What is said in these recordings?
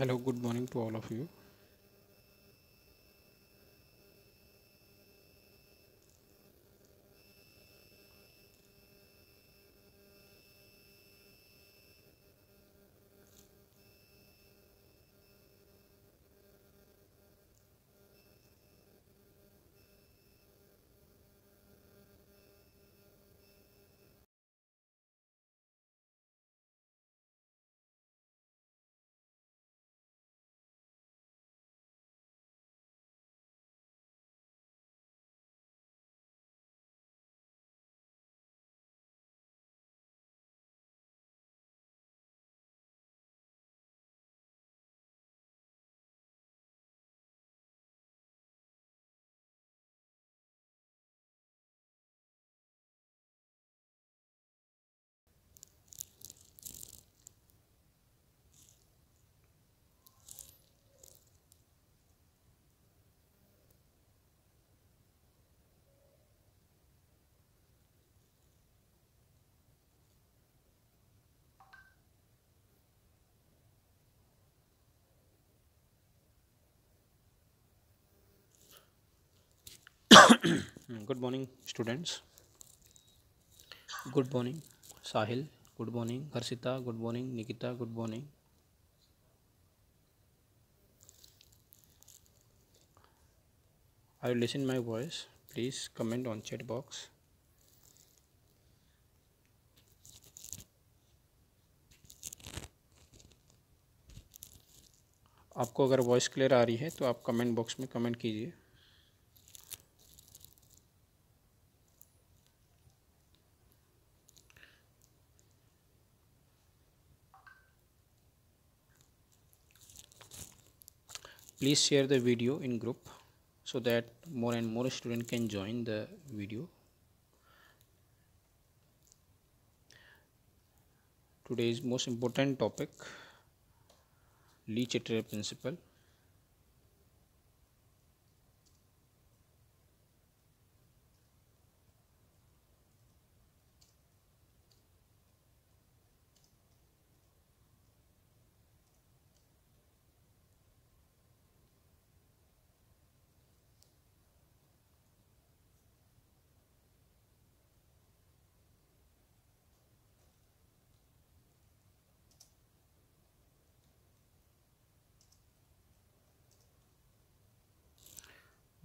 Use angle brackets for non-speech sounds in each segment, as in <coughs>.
hello good morning to all of you good morning students good morning Sahil good morning Harshita good morning Nikita good morning I listen my voice please comment on chat box आपको अगर voice clear आ रही है तो आप comment box में comment कीजिए please share the video in group so that more and more student can join the video today's most important topic Lee principle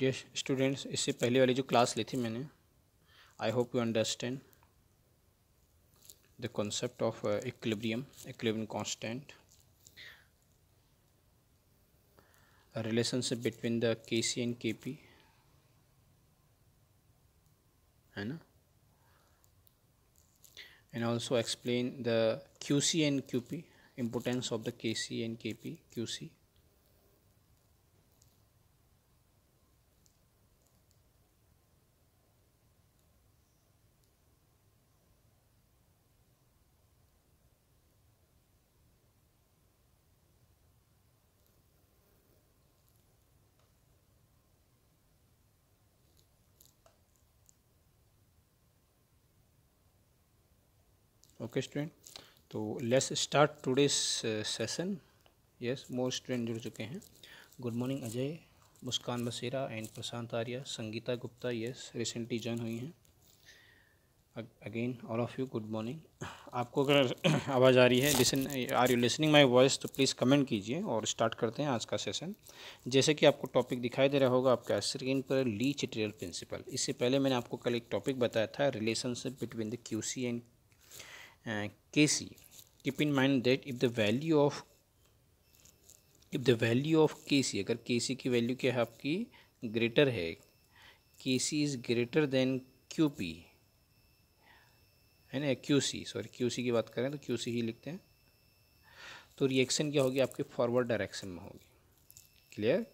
dear students इससे पहले वाली जो क्लास ली थी मैंने I hope you understand the concept of equilibrium equilibrium constant relationship between the K C and K P है ना and also explain the C and Q P importance of the K C and K P Q C okay student तो let's start today session yes more student जुड़ चुके हैं good morning Ajay Muskan बसेरा and Prashant Arya Sangeeta Gupta yes recently join हुई हैं again all of you good morning आपको अगर <coughs> आवाज़ आ रही है listen are you listening my voice तो प्लीज़ कमेंट कीजिए और स्टार्ट करते हैं आज का सेशन जैसे कि आपको टॉपिक दिखाई दे रहा होगा आपका स्क्रीन पर ली चिटेरियल प्रिंसिपल इससे पहले मैंने आपको कल एक टॉपिक बताया था relationship between the Q C and C uh, kc keep in mind that if the value of if the value of kc अगर kc की वैल्यू क्या है आपकी ग्रेटर है kc is greater than qp है ना Q C sorry Q C की बात करें तो क्यू सी ही लिखते हैं तो रिएक्शन क्या होगी आपके फॉरवर्ड डायरेक्शन में होगी क्लियर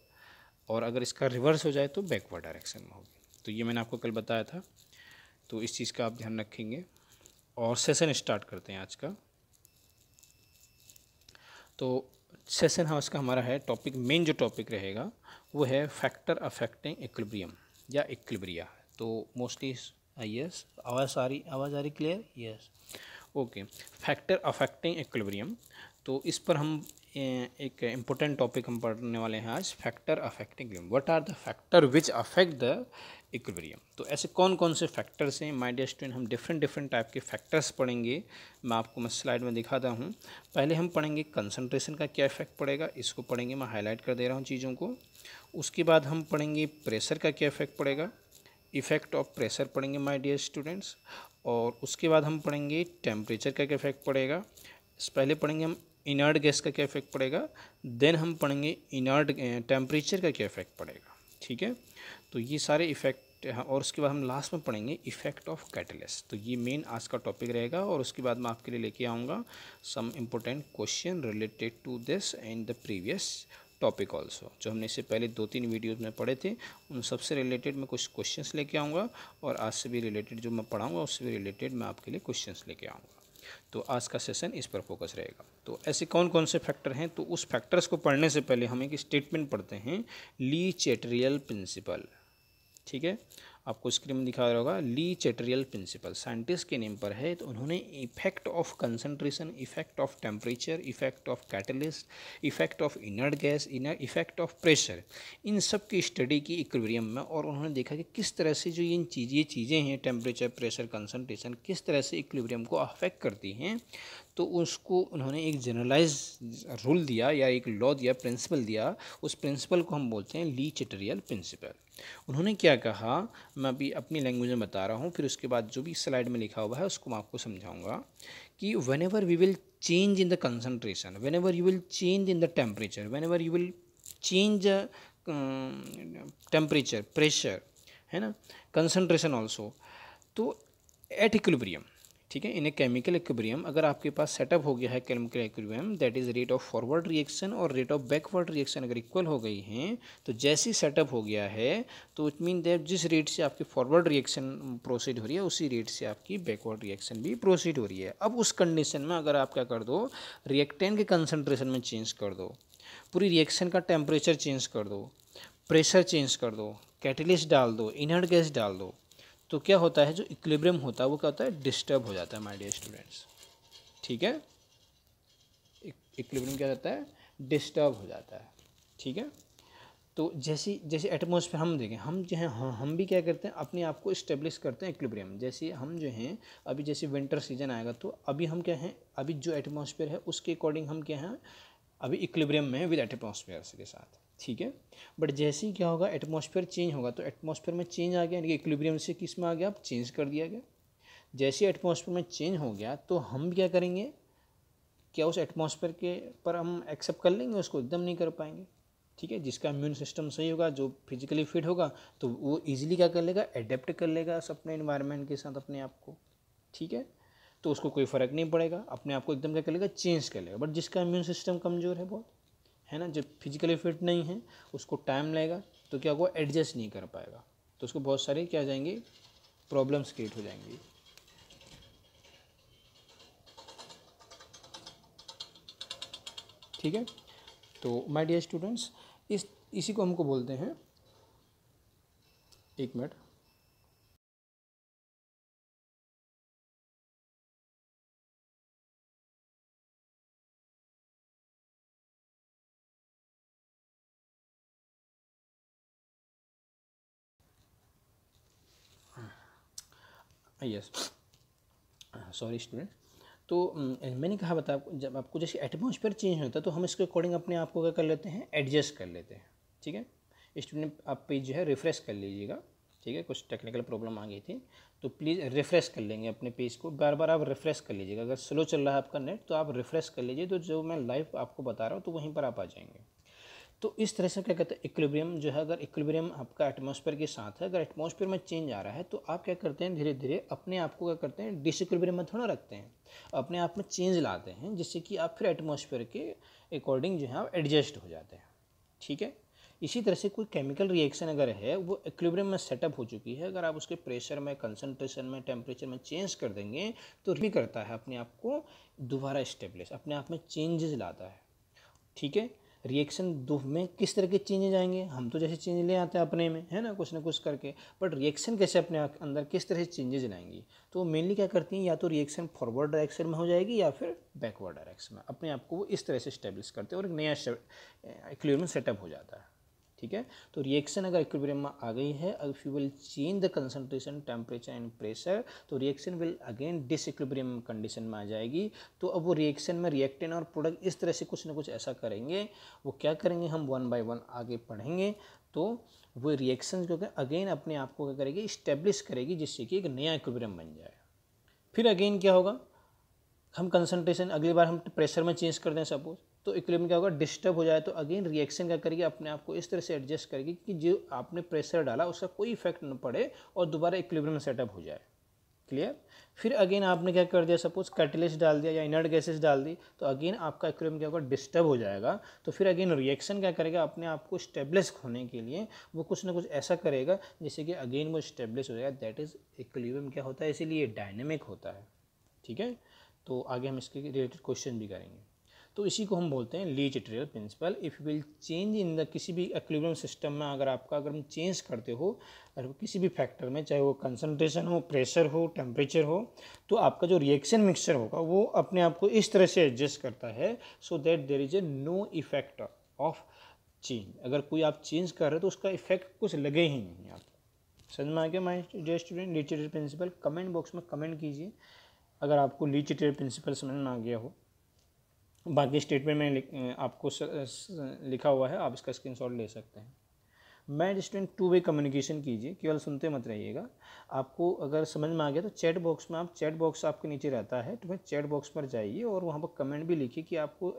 और अगर इसका रिवर्स हो जाए तो बैकवर्ड डायरेक्शन में होगी तो ये मैंने आपको कल बताया था तो इस चीज़ का आप ध्यान रखेंगे और सेशन स्टार्ट करते हैं आज का तो सेशन हाउस का हमारा है टॉपिक मेन जो टॉपिक रहेगा वो है फैक्टर अफेक्टिंग इक्लिब्रियम या इक्लिब्रिया तो मोस्टली यस uh, आवाज़ आ रही आवाज़ आ रही clear yes okay factor affecting equilibrium तो इस पर हम एक इम्पोर्टेंट टॉपिक हम पढ़ने वाले हैं आज factor affecting what are the factor which affect the equilibrium तो ऐसे कौन कौन से फैक्टर्स हैं माई डियर स्टूडेंट हम डिफरेंट डिफरेंट टाइप के फैक्टर्स पढ़ेंगे मैं आपको मैं स्लाइड में दिखाता हूँ पहले हम पढ़ेंगे कंसनट्रेशन का क्या इफेक्ट पड़ेगा इसको पढ़ेंगे मैं हाईलाइट कर दे रहा हूँ चीज़ों को उसके बाद हम पढ़ेंगे प्रेशर का क्या इफेक्ट पड़ेगा इफ़ेक्ट ऑफ प्रेशर पढ़ेंगे माई डियर स्टूडेंट्स और उसके बाद हम पढ़ेंगे टेम्परेचर का क्या इफेक्ट पड़ेगा पहले पढ़ेंगे हम इनर्ट गैस का क्या इफेक्ट पड़ेगा देन हम पढ़ेंगे इनर्ट टेम्परेचर eh, का क्या इफेक्ट पड़ेगा ठीक है तो ये सारे इफ़ेक्ट और उसके बाद हम लास्ट में पढ़ेंगे इफ़ेक्ट ऑफ कैटलिस्ट तो ये मेन आज का टॉपिक रहेगा और उसके बाद मैं आपके लिए लेके आऊँगा some important question related to this and the previous topic also जो हमने इससे पहले दो तीन वीडियोज़ में पढ़े थे उन सबसे रिलेटेड मैं कुछ क्वेश्चंस लेके आऊँगा और आज से भी रिलेटेड जो मैं पढ़ाऊँगा उससे भी रिलेटेड मैं आपके लिए क्वेश्चंस लेके आऊँगा तो आज का सेशन इस पर फोकस रहेगा तो ऐसे कौन कौन से फैक्टर हैं तो उस फैक्टर्स को पढ़ने से पहले हम एक स्टेटमेंट पढ़ते हैं ली चेटरियल प्रिंसिपल ठीक है आपको स्क्रीन में दिखा रहा होगा ली चेटरियल प्रिंसिपल साइंटिस्ट के नेम पर है तो उन्होंने effect of concentration effect of temperature effect of catalyst effect of inert gas inert effect of pressure इन सब की स्टडी की इक्वेरियम में और उन्होंने देखा कि किस तरह से जो इन चीज़ ये चीज़ें हैं टेम्परेचर प्रेशर कंसनट्रेशन किस तरह से इक्वेरियम को अफेक्ट करती हैं तो उसको उन्होंने एक जनरलाइज रूल दिया या एक लॉ दिया प्रिंसिपल दिया उस प्रिंसिपल को हम बोलते हैं ली चेटरियल प्रिंसिपल उन्होंने क्या कहा मैं अभी अपनी लैंग्वेज में बता रहा हूँ फिर उसके बाद जो भी स्लाइड में लिखा हुआ है उसको मैं आपको समझाऊंगा कि whenever we will change in the concentration whenever you will change in the temperature whenever you will change temperature pressure है ना कंसनट्रेशन ऑल्सो तो एट इक्विलिब्रियम ठीक है इन ए केमिकल इक्वेरियम अगर आपके पास सेटअप हो गया है chemical equilibrium that is rate of forward reaction और रेट ऑफ बैकवर्ड रिएक्शन अगर इक्वल हो गई हैं तो जैसी सेटअप हो गया है तो इट मीन दैट जिस रेट से आपकी फॉरवर्ड रिएक्शन प्रोसीड हो रही है उसी रेट से आपकी बैकवर्ड रिएक्शन भी प्रोसीड हो रही है अब उस कंडीशन में अगर आप क्या कर दो रिएक्टेंट के कंसनट्रेशन में चेंज कर दो पूरी रिएक्शन का टेम्परेचर चेंज कर दो प्रेशर चेंज कर दो कैटलिस्ट डाल दो इनर्ट गैस डाल दो तो क्या होता है जो इक्विलिब्रियम होता है वो क्या होता है डिस्टर्ब हो जाता है माय डियर स्टूडेंट्स ठीक है इक्विलिब्रियम e-, क्या होता है डिस्टर्ब हो जाता है ठीक है तो जैसी जैसे एटमोसफेयर हम देखें हम जो है हम भी क्या करते हैं अपने आप को इस्टेब्लिश करते हैं इक्विलिब्रियम जैसे हम जो हैं अभी जैसे विंटर सीजन आएगा तो अभी हम क्या हैं अभी जो एटमोसफेयर है उसके अकॉर्डिंग हम क्या हैं अभी इक्विलिब्रियम में है विद एटमोसफेयर के साथ ठीक है बट जैसे ही क्या होगा एटमॉस्फेयर चेंज होगा तो एटमोसफेयर में चेंज आ गया यानी कि इक्विलिब्रियम से किस में आ गया अब चेंज कर दिया गया जैसे एटमोसफेयर में चेंज हो गया तो हम क्या करेंगे क्या उस एटमोसफेयर के पर हम एक्सेप्ट कर लेंगे उसको एकदम नहीं कर पाएंगे ठीक है जिसका इम्यून सिस्टम सही होगा जो फिजिकली फिट होगा तो वो ईजिली क्या कर लेगा एडेप्ट कर लेगा अपने इन्वायरमेंट के साथ अपने आप को ठीक है तो उसको कोई फ़र्क नहीं पड़ेगा अपने आप को एकदम क्या कर लेगा चेंज कर लेगा बट जिसका इम्यून सिस्टम कमज़ोर है बहुत है ना जब फिजिकली फिट नहीं है उसको टाइम लगेगा तो क्या होगा एडजस्ट नहीं कर पाएगा तो उसको बहुत सारे क्या जाएंगे प्रॉब्लम्स क्रिएट हो जाएंगी ठीक है तो माय डियर स्टूडेंट्स इस इसी को हमको बोलते हैं एक मिनट यस सॉरी स्टूडेंट तो mm, eh, मैंने कहा बता जब आपको जैसे एटमोसफेयर चेंज होता है तो हम इसके अकॉर्डिंग अपने आप को क्या कर लेते हैं एडजस्ट कर लेते हैं ठीक है स्टूडेंट आप पेज जो है रिफ्रेश कर लीजिएगा ठीक है कुछ टेक्निकल प्रॉब्लम आ गई थी तो प्लीज़ रिफ्रेश कर लेंगे अपने पेज को बार बार आप रिफ्रेश कर लीजिएगा अगर स्लो चल रहा है आपका नेट तो आप रिफ्रेश कर लीजिए तो जो मैं लाइव आपको बता रहा हूँ तो वहीं पर आप आ जाएंगे तो इस तरह से क्या कहते हैं इक्विब्रियम जो है अगर इक्विब्रियम आपका एटमॉस्फेयर के साथ है अगर एटमॉस्फेयर में चेंज आ रहा है तो आप क्या करते हैं धीरे धीरे अपने आप को क्या करते हैं डिसक्विब्रियम में थोड़ा रखते हैं अपने आप में चेंज लाते हैं जिससे कि आप फिर एटमोसफेयर के अकॉर्डिंग जो है आप एडजस्ट हो जाते हैं ठीक है इसी तरह से कोई केमिकल रिएक्शन अगर है वो इक्विब्रियम में सेटअप हो चुकी है अगर आप उसके प्रेशर में कंसनट्रेशन में टेम्परेचर में चेंज कर देंगे तो भी करता है अपने आप को दोबारा स्टेब्लिश अपने आप में चेंजेस लाता है ठीक है रिएक्शन दो में किस तरह के चेंजेज आएंगे हम तो जैसे चेंज ले आते हैं अपने में है ना कुछ ना कुछ करके बट रिएक्शन कैसे अपने अंदर किस तरह से चेंजेज लाएंगी तो मेनली क्या करती हैं या तो रिएक्शन फॉरवर्ड डायरेक्शन में हो जाएगी या फिर बैकवर्ड डायरेक्शन में अपने आप को वो इस तरह से स्टेब्लिश करते हैं और एक नया क्लियर में सेटअप हो जाता है ठीक है तो रिएक्शन अगर इक्विलिब्रियम में आ गई है if you will change the concentration temperature and pressure तो reaction will again this equilibrium condition में आ जाएगी तो अब वो रिएक्शन में रिएक्टेन और प्रोडक्ट इस तरह से कुछ ना कुछ ऐसा करेंगे वो क्या करेंगे हम वन बाय वन आगे पढ़ेंगे तो वो रिएक्शन जो अगेन अपने आप को क्या करेगी इस्टेब्लिश करेगी जिससे कि एक नया इक्विलिब्रियम बन जाए फिर अगेन क्या होगा हम कंसनट्रेशन अगली बार हम प्रेशर में चेंज कर दें सपोज़ तो इक्विलिब्रियम क्या होगा डिस्टर्ब हो जाए तो अगेन रिएक्शन क्या करेगी अपने आप को इस तरह से एडजस्ट करेगी कि जो आपने प्रेशर डाला उसका कोई इफेक्ट न पड़े और दोबारा इक्विलिब्रियम सेटअप हो जाए क्लियर फिर अगेन आपने क्या कर दिया सपोज कैटलिस्ट डाल दिया या इनर्ट गैसेस डाल दी तो अगेन आपका इक्विलिब्रियम क्या होगा डिस्टर्ब हो जाएगा तो फिर अगेन रिएक्शन क्या करेगा अपने आप को स्टेब्लिश होने के लिए वो कुछ ना कुछ ऐसा करेगा जिससे कि अगेन वो स्टेब्लिश हो जाएगा दैट इज़ इक्विलिब्रियम क्या होता है इसीलिए डायनेमिक होता है ठीक है तो आगे हम इसके रिलेटेड क्वेश्चन भी करेंगे तो इसी को हम बोलते हैं Le Chatelier principle if will change in the किसी भी एक्लिब्रियम सिस्टम में अगर आपका अगर हम चेंज करते हो अगर किसी भी फैक्टर में चाहे वो कंसनट्रेशन हो प्रेशर हो टेम्परेचर हो तो आपका जो रिएक्शन मिक्सचर होगा वो अपने आप को इस तरह से एडजस्ट करता है so that there is a no effect of change अगर कोई आप चेंज कर रहे हो तो उसका इफेक्ट कुछ लगे ही नहीं आपको समझ में आ गया my dear student literature principle comment box में कमेंट कीजिए अगर आपको लिटरेचर प्रिंसिपल समझ में आ गया हो बाकी स्टेटमेंट में आपको लिखा हुआ है आप इसका स्क्रीनशॉट ले सकते हैं मैं स्टूडेंट टू वे कम्युनिकेशन कीजिए केवल सुनते मत रहिएगा आपको अगर समझ में आ गया तो चैट बॉक्स में आप चैट बॉक्स आपके नीचे रहता है तो मैं चैट बॉक्स पर जाइए और वहाँ पर कमेंट भी लिखिए कि आपको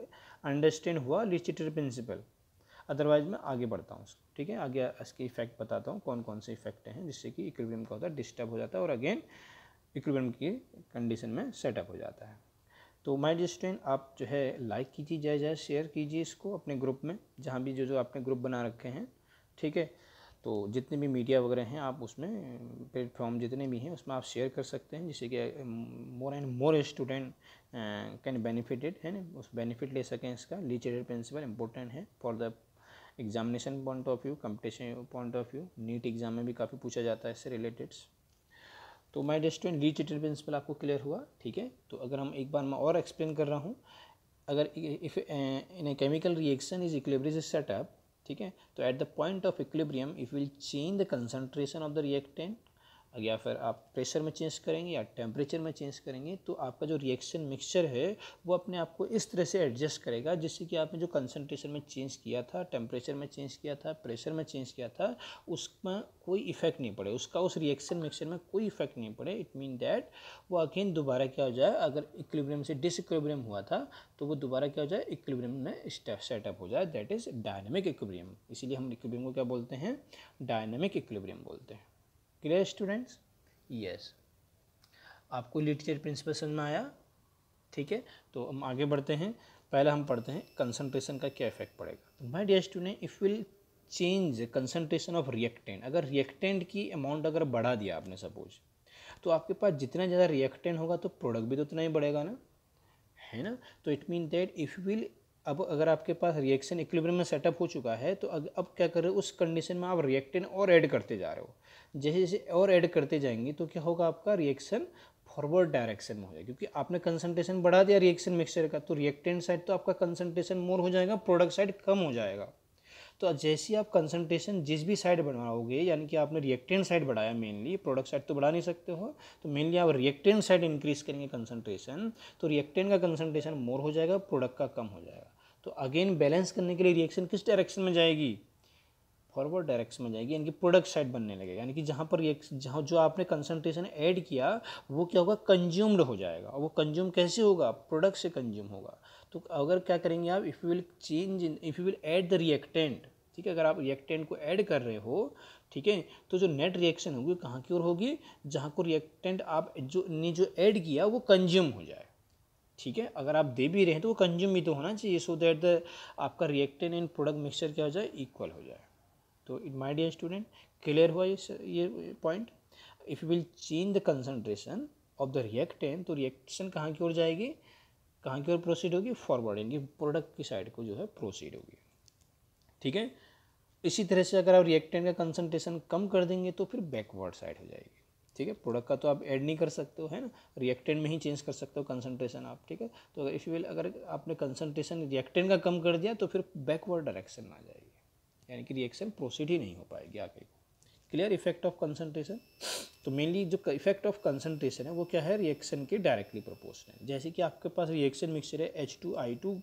अंडरस्टैंड हुआ लिटरेचर प्रिंसिपल अदरवाइज मैं आगे बढ़ता हूँ ठीक है आगे इसके इफेक्ट बताता हूँ कौन कौन से इफेक्ट हैं जिससे कि इक्विबियम का होता है डिस्टर्ब हो जाता है और अगेन इक्विबियम की कंडीशन में सेटअप हो जाता है तो माई डियर स्टूडेंट आप जो है लाइक कीजिए जाए जाए शेयर कीजिए इसको अपने ग्रुप में जहाँ भी जो जो आपने ग्रुप बना रखे हैं ठीक है तो जितने भी मीडिया वगैरह हैं आप उसमें प्लेटफॉर्म जितने भी हैं उसमें आप शेयर कर सकते हैं जिससे कि more and more student can benefited है ना उस बेनिफिट ले सकें इसका लिटरेचर प्रिंसिपल इंपॉर्टेंट है for the examination point of view competition point of view NEET exam में भी काफ़ी पूछा जाता है इससे रिलेटेड्स तो my student Le Chatelier principle आपको क्लियर हुआ ठीक है तो अगर हम एक बार मैं और एक्सप्लेन कर रहा हूँ अगर if in a chemical reaction is equilibrium setup ठीक है तो at the point of equilibrium if will change the concentration of the reactant या फिर आप प्रेशर में चेंज करेंगे या टेम्परेचर में चेंज करेंगे तो आपका जो रिएक्शन मिक्सचर है वो अपने आप को इस तरह से एडजस्ट करेगा जिससे कि आपने जो कंसनट्रेशन में चेंज किया था टेम्परेचर में चेंज किया था प्रेशर में चेंज किया था उसमें कोई इफेक्ट नहीं पड़े उसका उस रिएक्शन मिक्सचर में कोई इफेक्ट नहीं पड़े इट मीन दैट वो अगेन दोबारा क्या हो जाए अगर इक्विलिब्रियम से डिसइक्विलिब्रियम हुआ था तो वो दोबारा क्या हो जाए इक्विलिब्रियम में सेटअप हो जाए दैट इज़ डायनेमिक इक्विलिब्रियम इसीलिए हम इक्विब्रियम को क्या बोलते हैं डायनेमिक इक्विब्रियम बोलते हैं क्लियर स्टूडेंट्स यस आपको लिटरेचर प्रिंसिपल समझ में आया ठीक है तो हम आगे बढ़ते हैं पहले हम पढ़ते हैं कंसनट्रेशन का क्या इफेक्ट पड़ेगा तो my dear student if will change concentration of reactant अगर रिएक्टेंट की अमाउंट अगर बढ़ा दिया आपने सपोज तो आपके पास जितना ज़्यादा रिएक्टेंट होगा तो प्रोडक्ट भी तो उतना ही बढ़ेगा ना है ना तो it mean that if will अब अगर आपके पास रिएक्शन इक्विलिब्रियम में सेटअप हो चुका है तो अब क्या कर रहे हो उस कंडीशन में आप रिएक्टेंट और ऐड करते जा रहे हो जैसे जैसे और ऐड करते जाएंगे तो क्या होगा आपका रिएक्शन फॉरवर्ड डायरेक्शन में हो जाएगा क्योंकि आपने कंसनट्रेशन बढ़ा दिया रिएक्शन मिक्सचर का तो रिएक्टेंट साइड तो आपका कंसनट्रेशन मोर हो जाएगा प्रोडक्ट साइड कम हो जाएगा तो जैसे आप कंसनट्रेशन जिस भी साइड बढ़ाओगे यानी कि आपने रिएक्टेंट साइड बढ़ाया मेनली प्रोडक्ट साइड तो बढ़ा नहीं सकते हो तो मेनली आप रिएक्टेंट साइड इंक्रीज करेंगे कंसनट्रेशन तो रिएक्टेंट का कंसनट्रेशन मोर हो जाएगा प्रोडक्ट का कम हो जाएगा तो अगेन बैलेंस करने के लिए रिएक्शन किस डायरेक्शन में जाएगी फॉरवर्ड डायरेक्शन में जाएगी यानी कि प्रोडक्ट साइड बनने लगेगा यानी कि जहाँ पर ये जहाँ जो आपने कंसनट्रेशन ऐड किया वो क्या होगा कंज्यूम्ड हो जाएगा और वो कंज्यूम कैसे होगा प्रोडक्ट से कंज्यूम होगा तो अगर क्या करेंगे आप if you will change in if you will add the reactant ठीक है अगर आप रिएक्टेंट को ऐड कर रहे हो ठीक है तो जो नेट रिएक्शन होगी कहाँ की ओर होगी जहाँ को रिएक्टेंट आप जो ने जो ऐड किया वो कंज्यूम हो जाए ठीक है अगर आप दे भी रहे हैं तो वो कंज्यूम भी तो होना चाहिए सो दैट द आपका रिएक्टेंट एंड प्रोडक्ट मिक्सचर क्या हो जाए इक्वल हो जाए तो it my dear student clear हुआ ये point if you will change the concentration of the reactant तो रिएक्शन कहाँ की ओर जाएगी कहाँ की ओर प्रोसीड होगी फॉरवर्ड यानी प्रोडक्ट की साइड को जो है प्रोसीड होगी ठीक है इसी तरह से अगर आप रिएक्टेन का कंसनट्रेशन कम कर देंगे तो फिर बैकवर्ड साइड हो जाएगी ठीक है प्रोडक्ट का तो आप ऐड नहीं कर सकते हो है ना रिएक्टेन में ही चेंज कर सकते हो कंसनट्रेशन आप ठीक है तो अगर इफ़ यू विल अगर आपने कंसनट्रेशन रिएक्टेन का कम कर दिया तो फिर बैकवर्ड डायरेक्शन में आ जाएगी यानी कि रिएक्शन प्रोसीड ही नहीं हो पाएगी आगे क्लियर इफेक्ट ऑफ कंसनट्रेशन तो मेनली जो इफेक्ट ऑफ कंसनट्रेशन है वो क्या है रिएक्शन के डायरेक्टली है जैसे कि आपके पास रिएक्शन मिक्सचर है H two I two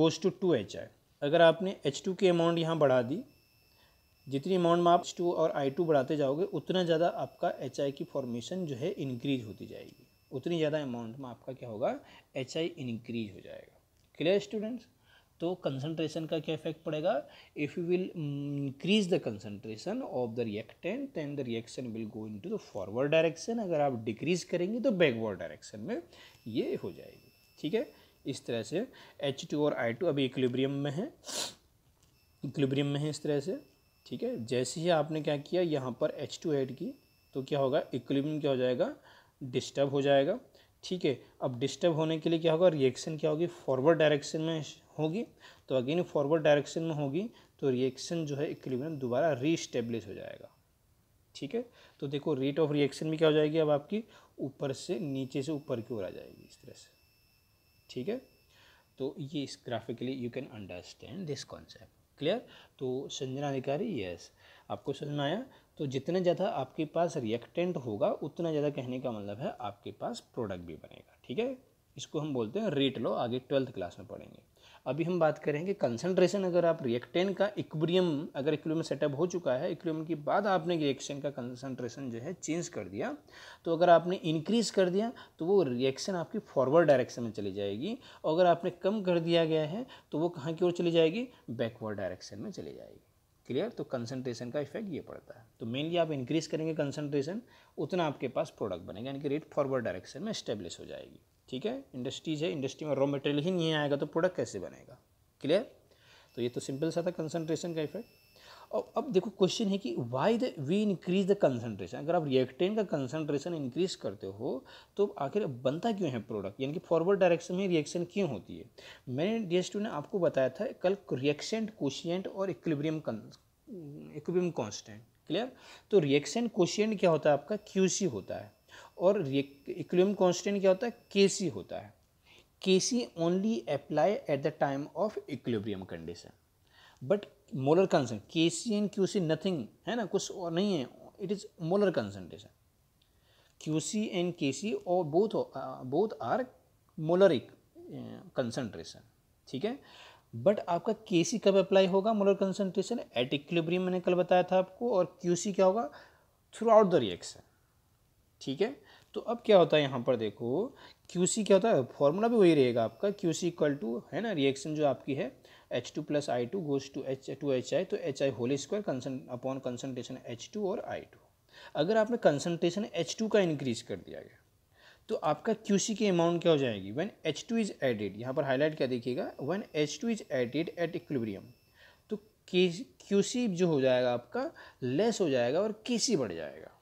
goes to two H I अगर आपने एच टू की अमाउंट यहाँ बढ़ा दी जितनी अमाउंट में आप एच टू और आई टू बढ़ाते जाओगे उतना ज़्यादा आपका एच आई की फॉर्मेशन जो है इंक्रीज होती जाएगी उतनी ज़्यादा अमाउंट में आपका क्या होगा एच आई इंक्रीज हो जाएगा क्लियर स्टूडेंट्स तो कंसनट्रेशन का क्या इफेक्ट पड़ेगा if you will increase the concentration of the reactant then the reaction will go into the forward direction अगर आप डिक्रीज करेंगे तो बैकवर्ड डायरेक्शन में ये हो जाएगी ठीक है इस तरह से एच टू और आई टू अभी इक्लिब्रियम में है इक्लिब्रियम में है इस तरह से ठीक है जैसे ही आपने क्या किया यहाँ पर एच टू ऐड की तो क्या होगा इक्लिब्रियम क्या हो जाएगा डिस्टर्ब हो जाएगा ठीक है अब डिस्टर्ब होने के लिए क्या होगा रिएक्शन क्या होगी फॉरवर्ड डायरेक्शन में होगी तो अगेन फॉरवर्ड डायरेक्शन में होगी तो रिएक्शन जो है इक्विलिब्रियम दोबारा रीस्टेब्लिश हो जाएगा ठीक है तो देखो रेट ऑफ रिएक्शन भी क्या हो जाएगी अब आपकी ऊपर से नीचे से ऊपर की ओर आ जाएगी इस तरह से ठीक है तो ये इस graphically you can understand this concept clear तो संजना अधिकारी यस आपको समझ में आया तो जितना ज़्यादा आपके पास रिएक्टेंट होगा उतना ज़्यादा कहने का मतलब है आपके पास प्रोडक्ट भी बनेगा ठीक है इसको हम बोलते हैं रेट लो आगे ट्वेल्थ क्लास में पढ़ेंगे अभी हम बात करेंगे कंसनट्रेशन अगर आप रिएक्टेंट का इक्वरियम अगर इक्वरियम सेटअप हो चुका है इक्वरियम के बाद आपने रिएक्शन का कंसनट्रेशन जो है चेंज कर दिया तो अगर आपने इंक्रीज़ कर दिया तो वो रिएक्शन आपकी फॉरवर्ड डायरेक्शन में चली जाएगी और अगर आपने कम कर दिया गया है तो वो कहाँ की ओर चली जाएगी बैकवर्ड डायरेक्शन में चली जाएगी क्लियर तो कंसनट्रेशन का इफेक्ट ये पड़ता है तो मेनली आप इंक्रीज करेंगे कंसनट्रेशन उतना आपके पास प्रोडक्ट बनेगा यानी कि रेट फॉरवर्ड डायरेक्शन में स्टेब्लिश हो जाएगी ठीक है इंडस्ट्रीज है इंडस्ट्री में रॉ मटेरियल ही नहीं आएगा तो प्रोडक्ट कैसे बनेगा क्लियर तो ये तो सिंपल सा था कंसनट्रेशन का इफेक्ट और अब देखो क्वेश्चन है कि why the we increase the concentration अगर आप रिएक्टेंट का कंसनट्रेशन इंक्रीज करते हो तो आखिर बनता क्यों है प्रोडक्ट यानी कि फॉरवर्ड डायरेक्शन में रिएक्शन क्यों होती है मैंने डी ने आपको बताया था कल रिएक्शेंट कोशियंट और इक्विब्रियम इक्विब्रियम कॉन्स्टेंट क्लियर तो रिएक्शन कोशियंट क्या होता है आपका क्यू होता है और इक्विब्रियम कॉन्स्टेंट क्या होता है के होता है के only apply at the time of equilibrium condition but molar concent K C and Q C nothing है ना कुछ और नहीं है it is molar concentration Q C and K C और both both are molar concentration ठीक है but आपका के सी कब अप्लाई होगा मोलर कंसनट्रेशन एट इक्विलिब्रियम मैंने कल बताया था आपको और क्यू सी क्या होगा थ्रू आउट द रिएक्शन ठीक है तो अब क्या होता है यहाँ पर देखो क्यू सी क्या होता है फॉर्मूला भी वही रहेगा आपका क्यू सी इक्वल टू है ना रिएक्शन जो आपकी है H two plus I two goes to H two H I तो H I whole square concen upon concentration H two और आई टू अगर आपने कंसनट्रेशन एच टू का इंक्रीज कर दिया गया तो आपका क्यू सी की अमाउंट क्या हो जाएगी when H two is added यहाँ पर हाईलाइट क्या देखिएगा when H two is added at equilibrium तो क्यू सी जो हो जाएगा आपका लेस हो जाएगा और के सी बढ़ जाएगा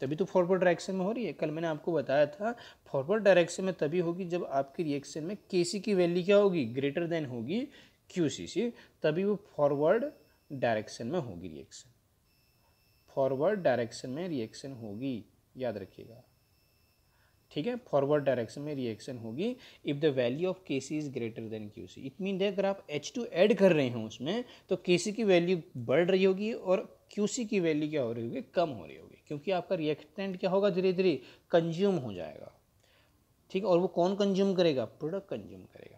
तभी तो फॉरवर्ड डायरेक्शन में हो रही है कल मैंने आपको बताया था फॉरवर्ड डायरेक्शन में तभी होगी जब आपकी रिएक्शन में के सी की वैल्यू क्या होगी ग्रेटर देन होगी क्यू सी सी तभी वो फॉरवर्ड डायरेक्शन में होगी रिएक्शन फॉरवर्ड डायरेक्शन में रिएक्शन होगी याद रखिएगा ठीक है फॉरवर्ड डायरेक्शन में रिएक्शन होगी if the value of K C is greater than Q C it mean अगर आप एच टू एड कर रहे हो उसमें तो के सी की वैल्यू बढ़ रही होगी और क्यू सी की वैल्यू क्या हो रही होगी कम हो रही होगी क्योंकि आपका रिएक्टेंट क्या होगा धीरे धीरे कंज्यूम हो जाएगा ठीक है और वो कौन कंज्यूम करेगा प्रोडक्ट कंज्यूम करेगा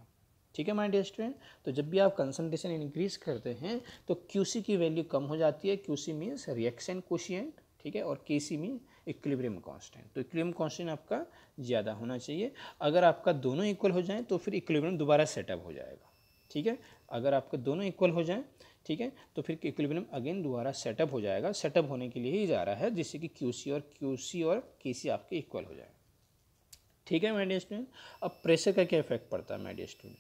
ठीक है माय डियर स्टूडेंट तो जब भी आप कंसंट्रेशन इंक्रीज करते हैं तो क्यूसी की वैल्यू कम हो जाती है क्यूसी मीन्स रिएक्शन कोशियंट ठीक है और K C mean equilibrium constant तो इक्विलिब्रियम कांस्टेंट आपका ज़्यादा होना चाहिए अगर आपका दोनों इक्वल हो जाए तो फिर इक्विलिब्रियम दोबारा सेटअप हो जाएगा ठीक है अगर आपके दोनों इक्वल हो जाए ठीक है तो फिर इक्विलिब्रियम अगेन दोबारा सेटअप हो जाएगा सेटअप होने के लिए ही जा रहा है जिससे कि क्यू और क्यू और के सी आपके इक्वल हो जाए ठीक है माय स्टूडेंट अब प्रेशर का क्या इफेक्ट पड़ता है माय स्टूडेंट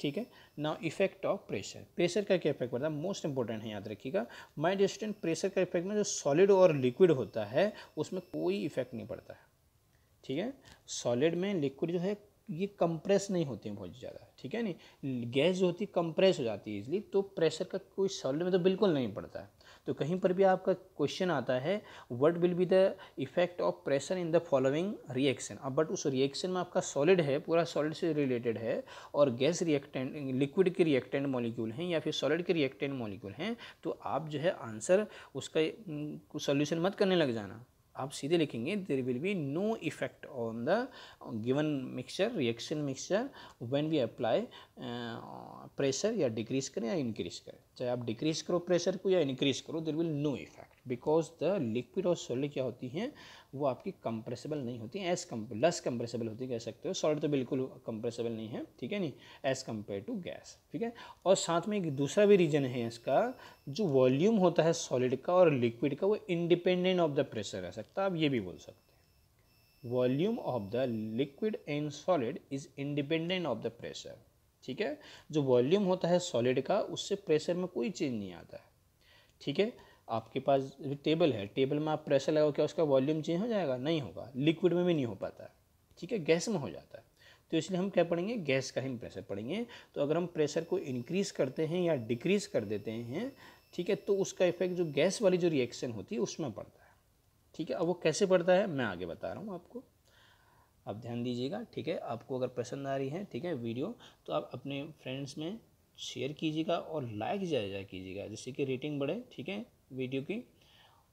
ठीक है now effect of pressure pressure का क्या इफेक्ट पड़ता है मोस्ट इंपॉर्टेंट है याद रखिएगा माइंड स्टूडेंट प्रेशर का इफेक्ट में जो सॉलिड और लिक्विड होता है उसमें कोई इफेक्ट नहीं पड़ता है ठीक है सॉलिड में लिक्विड जो है ये कंप्रेस नहीं होती हैं बहुत ज़्यादा ठीक है नहीं गैस जो होती है कंप्रेस हो जाती है इजली तो प्रेशर का कोई सॉलिड में तो बिल्कुल नहीं पड़ता है तो कहीं पर भी आपका क्वेश्चन आता है what will be the effect of pressure in the following reaction अब बट उस रिएक्शन में आपका सॉलिड है पूरा सॉलिड से रिलेटेड है और गैस रिएक्टेंट लिक्विड के रिएक्टेंट मॉलिक्यूल हैं या फिर सॉलिड के रिएक्टेंट मॉलिक्यूल हैं तो आप जो है आंसर उसका सॉल्यूशन मत करने लग जाना आप सीधे लिखेंगे there will be no effect on the given mixture reaction mixture when we apply pressure या डिक्रीज करें या इंक्रीज करें चाहे आप डिक्रीज करो प्रेशर को या इंक्रीज करो there will no effect because the liquid और सॉलिड क्या होती हैं वो आपकी कंप्रेसिबल नहीं होती एज कम लेस कंप्रेसिबल होती कह सकते हो सॉलिड तो बिल्कुल कंप्रेसिबल नहीं है ठीक है नहीं एज कम्पेयर टू गैस ठीक है और साथ में एक दूसरा भी रीजन है इसका जो वॉल्यूम होता है सॉलिड का और लिक्विड का वो इंडिपेंडेंट ऑफ द प्रेशर रह सकता है आप ये भी बोल सकते हैं volume of the liquid and solid is independent of the pressure ठीक है जो वॉल्यूम होता है सॉलिड का उससे प्रेशर में कोई चेंज नहीं आता है ठीक है आपके पास टेबल है टेबल में आप प्रेशर लगाओ क्या उसका वॉल्यूम चेंज हो जाएगा नहीं होगा लिक्विड में भी नहीं हो पाता ठीक है गैस में हो जाता है तो इसलिए हम क्या पढ़ेंगे गैस का ही प्रेशर पढ़ेंगे तो अगर हम प्रेशर को इंक्रीज़ करते हैं या डिक्रीज़ कर देते हैं ठीक है तो उसका इफेक्ट जो गैस वाली जो रिएक्शन होती है उसमें पड़ता है ठीक है अब वो कैसे पड़ता है मैं आगे बता रहा हूँ आपको आप ध्यान दीजिएगा ठीक है आपको अगर पसंद आ रही है ठीक है वीडियो तो आप अपने फ्रेंड्स में शेयर कीजिएगा और लाइक ज़्यादा कीजिएगा जिससे कि रेटिंग बढ़े ठीक है वीडियो की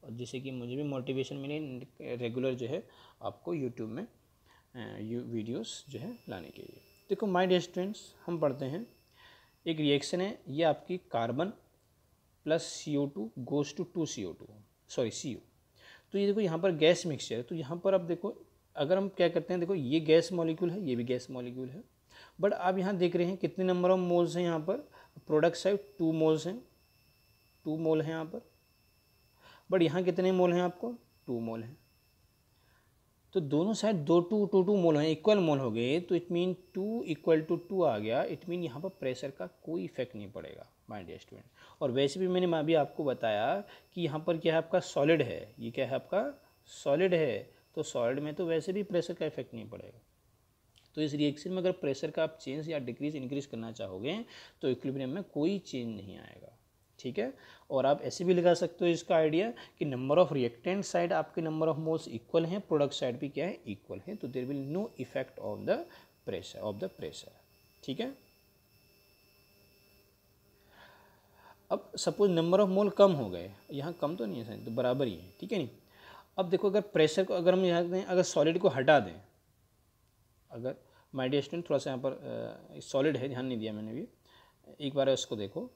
और जिससे कि मुझे भी मोटिवेशन मिले रेगुलर जो है आपको यूट्यूब में यू वीडियोस जो है लाने के लिए देखो माय डियर स्टूडेंट्स हम पढ़ते हैं एक रिएक्शन है ये आपकी carbon plus C O two goes to two C O two sorry C O तो ये देखो यहाँ पर गैस मिक्सचर है तो यहाँ पर आप देखो अगर हम क्या करते हैं देखो ये गैस मॉलिक्यूल है ये भी गैस मॉलिक्यूल है बट आप यहाँ देख रहे हैं कितने नंबर ऑफ मोल्स हैं यहाँ पर प्रोडक्ट्स है टू मोल्स हैं टू मोल हैं यहाँ पर बट यहाँ कितने मोल हैं आपको टू मोल हैं तो दोनों साइड दो टू टू टू मोल हैं इक्वल मोल हो गए तो it mean two equal to two आ गया इट मीन यहाँ पर प्रेशर का कोई इफेक्ट नहीं पड़ेगा माई डियर स्टूडेंट और वैसे भी मैंने अभी आपको बताया कि यहाँ पर क्या है आपका सॉलिड है ये क्या है आपका सॉलिड है तो सॉलिड में तो वैसे भी प्रेशर का इफेक्ट नहीं पड़ेगा तो इस रिएक्शन में अगर प्रेशर का आप चेंज या डिक्रीज इंक्रीज करना चाहोगे तो इक्विलिब्रियम में कोई चेंज नहीं आएगा ठीक है और आप ऐसे भी लगा सकते हो इसका आइडिया कि नंबर ऑफ रिएक्टेंट साइड आपके नंबर ऑफ मोल्स इक्वल हैं प्रोडक्ट साइड भी क्या है इक्वल है तो there will no effect of the pressure of the pressure ठीक है अब सपोज नंबर ऑफ मोल कम हो गए यहाँ कम तो नहीं है तो बराबर ही है ठीक है नहीं अब देखो अगर प्रेशर को अगर हम यहाँ दें अगर सॉलिड को हटा दें अगर माइडिया स्टूडेंट थोड़ा सा यहाँ पर सॉलिड है ध्यान नहीं दिया मैंने भी एक बार उसको देखो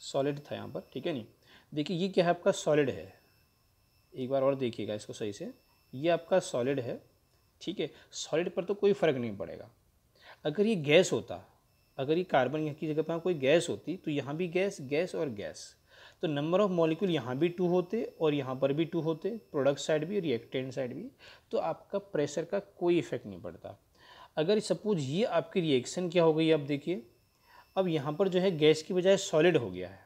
सॉलिड था यहाँ पर ठीक है नहीं देखिए ये क्या है आपका सॉलिड है एक बार और देखिएगा इसको सही से ये आपका सॉलिड है ठीक है सॉलिड पर तो कोई फ़र्क नहीं पड़ेगा अगर ये गैस होता अगर ये कार्बन यहाँ की जगह पर कोई गैस होती तो यहाँ भी गैस गैस और गैस तो नंबर ऑफ़ मॉलिक्यूल यहाँ भी टू होते और यहाँ पर भी टू होते प्रोडक्ट साइड भी रिएक्टेंट साइड भी तो आपका प्रेशर का कोई इफेक्ट नहीं पड़ता अगर सपोज ये आपकी रिएक्शन क्या हो गई आप देखिए अब यहाँ पर जो है गैस की बजाय सॉलिड हो गया है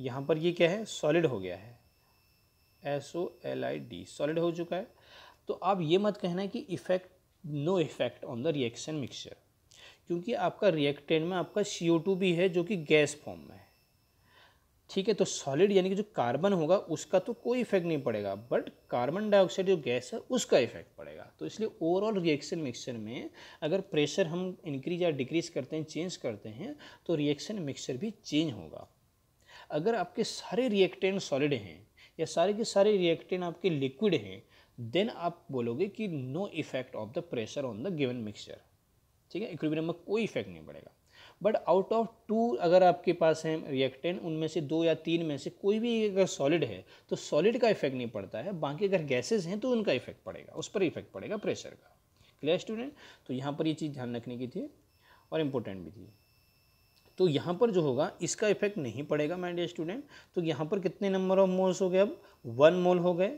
यहाँ पर ये क्या है सॉलिड हो गया है S O L I D solid हो चुका है तो आप ये मत कहना कि effect no effect on the reaction mixture क्योंकि आपका रिएक्टेंट में आपका सी ओ टू भी है जो कि गैस फॉर्म में है ठीक है तो सॉलिड यानी कि जो कार्बन होगा उसका तो कोई इफेक्ट नहीं पड़ेगा बट कार्बन डाइऑक्साइड जो गैस है उसका इफेक्ट पड़ेगा तो इसलिए ओवरऑल रिएक्शन मिक्सचर में अगर प्रेशर हम इंक्रीज या डिक्रीज करते हैं चेंज करते हैं तो रिएक्शन मिक्सचर भी चेंज होगा अगर आपके सारे रिएक्टेंट सॉलिड हैं या सारे के सारे रिएक्टेंट आपके लिक्विड हैं देन आप बोलोगे कि no effect of the pressure on the given mixture ठीक है इक्विलिब्रियम में कोई इफेक्ट नहीं पड़ेगा बट आउट ऑफ टू अगर आपके पास हैं रिएक्टेंट उनमें से दो या तीन में से कोई भी अगर सॉलिड है तो सॉलिड का इफेक्ट नहीं पड़ता है बाकी अगर गैसेज हैं तो उनका इफेक्ट पड़ेगा उस पर इफेक्ट पड़ेगा प्रेशर का क्लियर स्टूडेंट तो यहाँ पर ये चीज़ ध्यान रखने की थी और इम्पोर्टेंट भी थी तो यहाँ पर जो होगा इसका इफेक्ट नहीं पड़ेगा माइंड स्टूडेंट तो यहाँ पर कितने नंबर ऑफ मोल्स हो गए अब वन मोल हो गए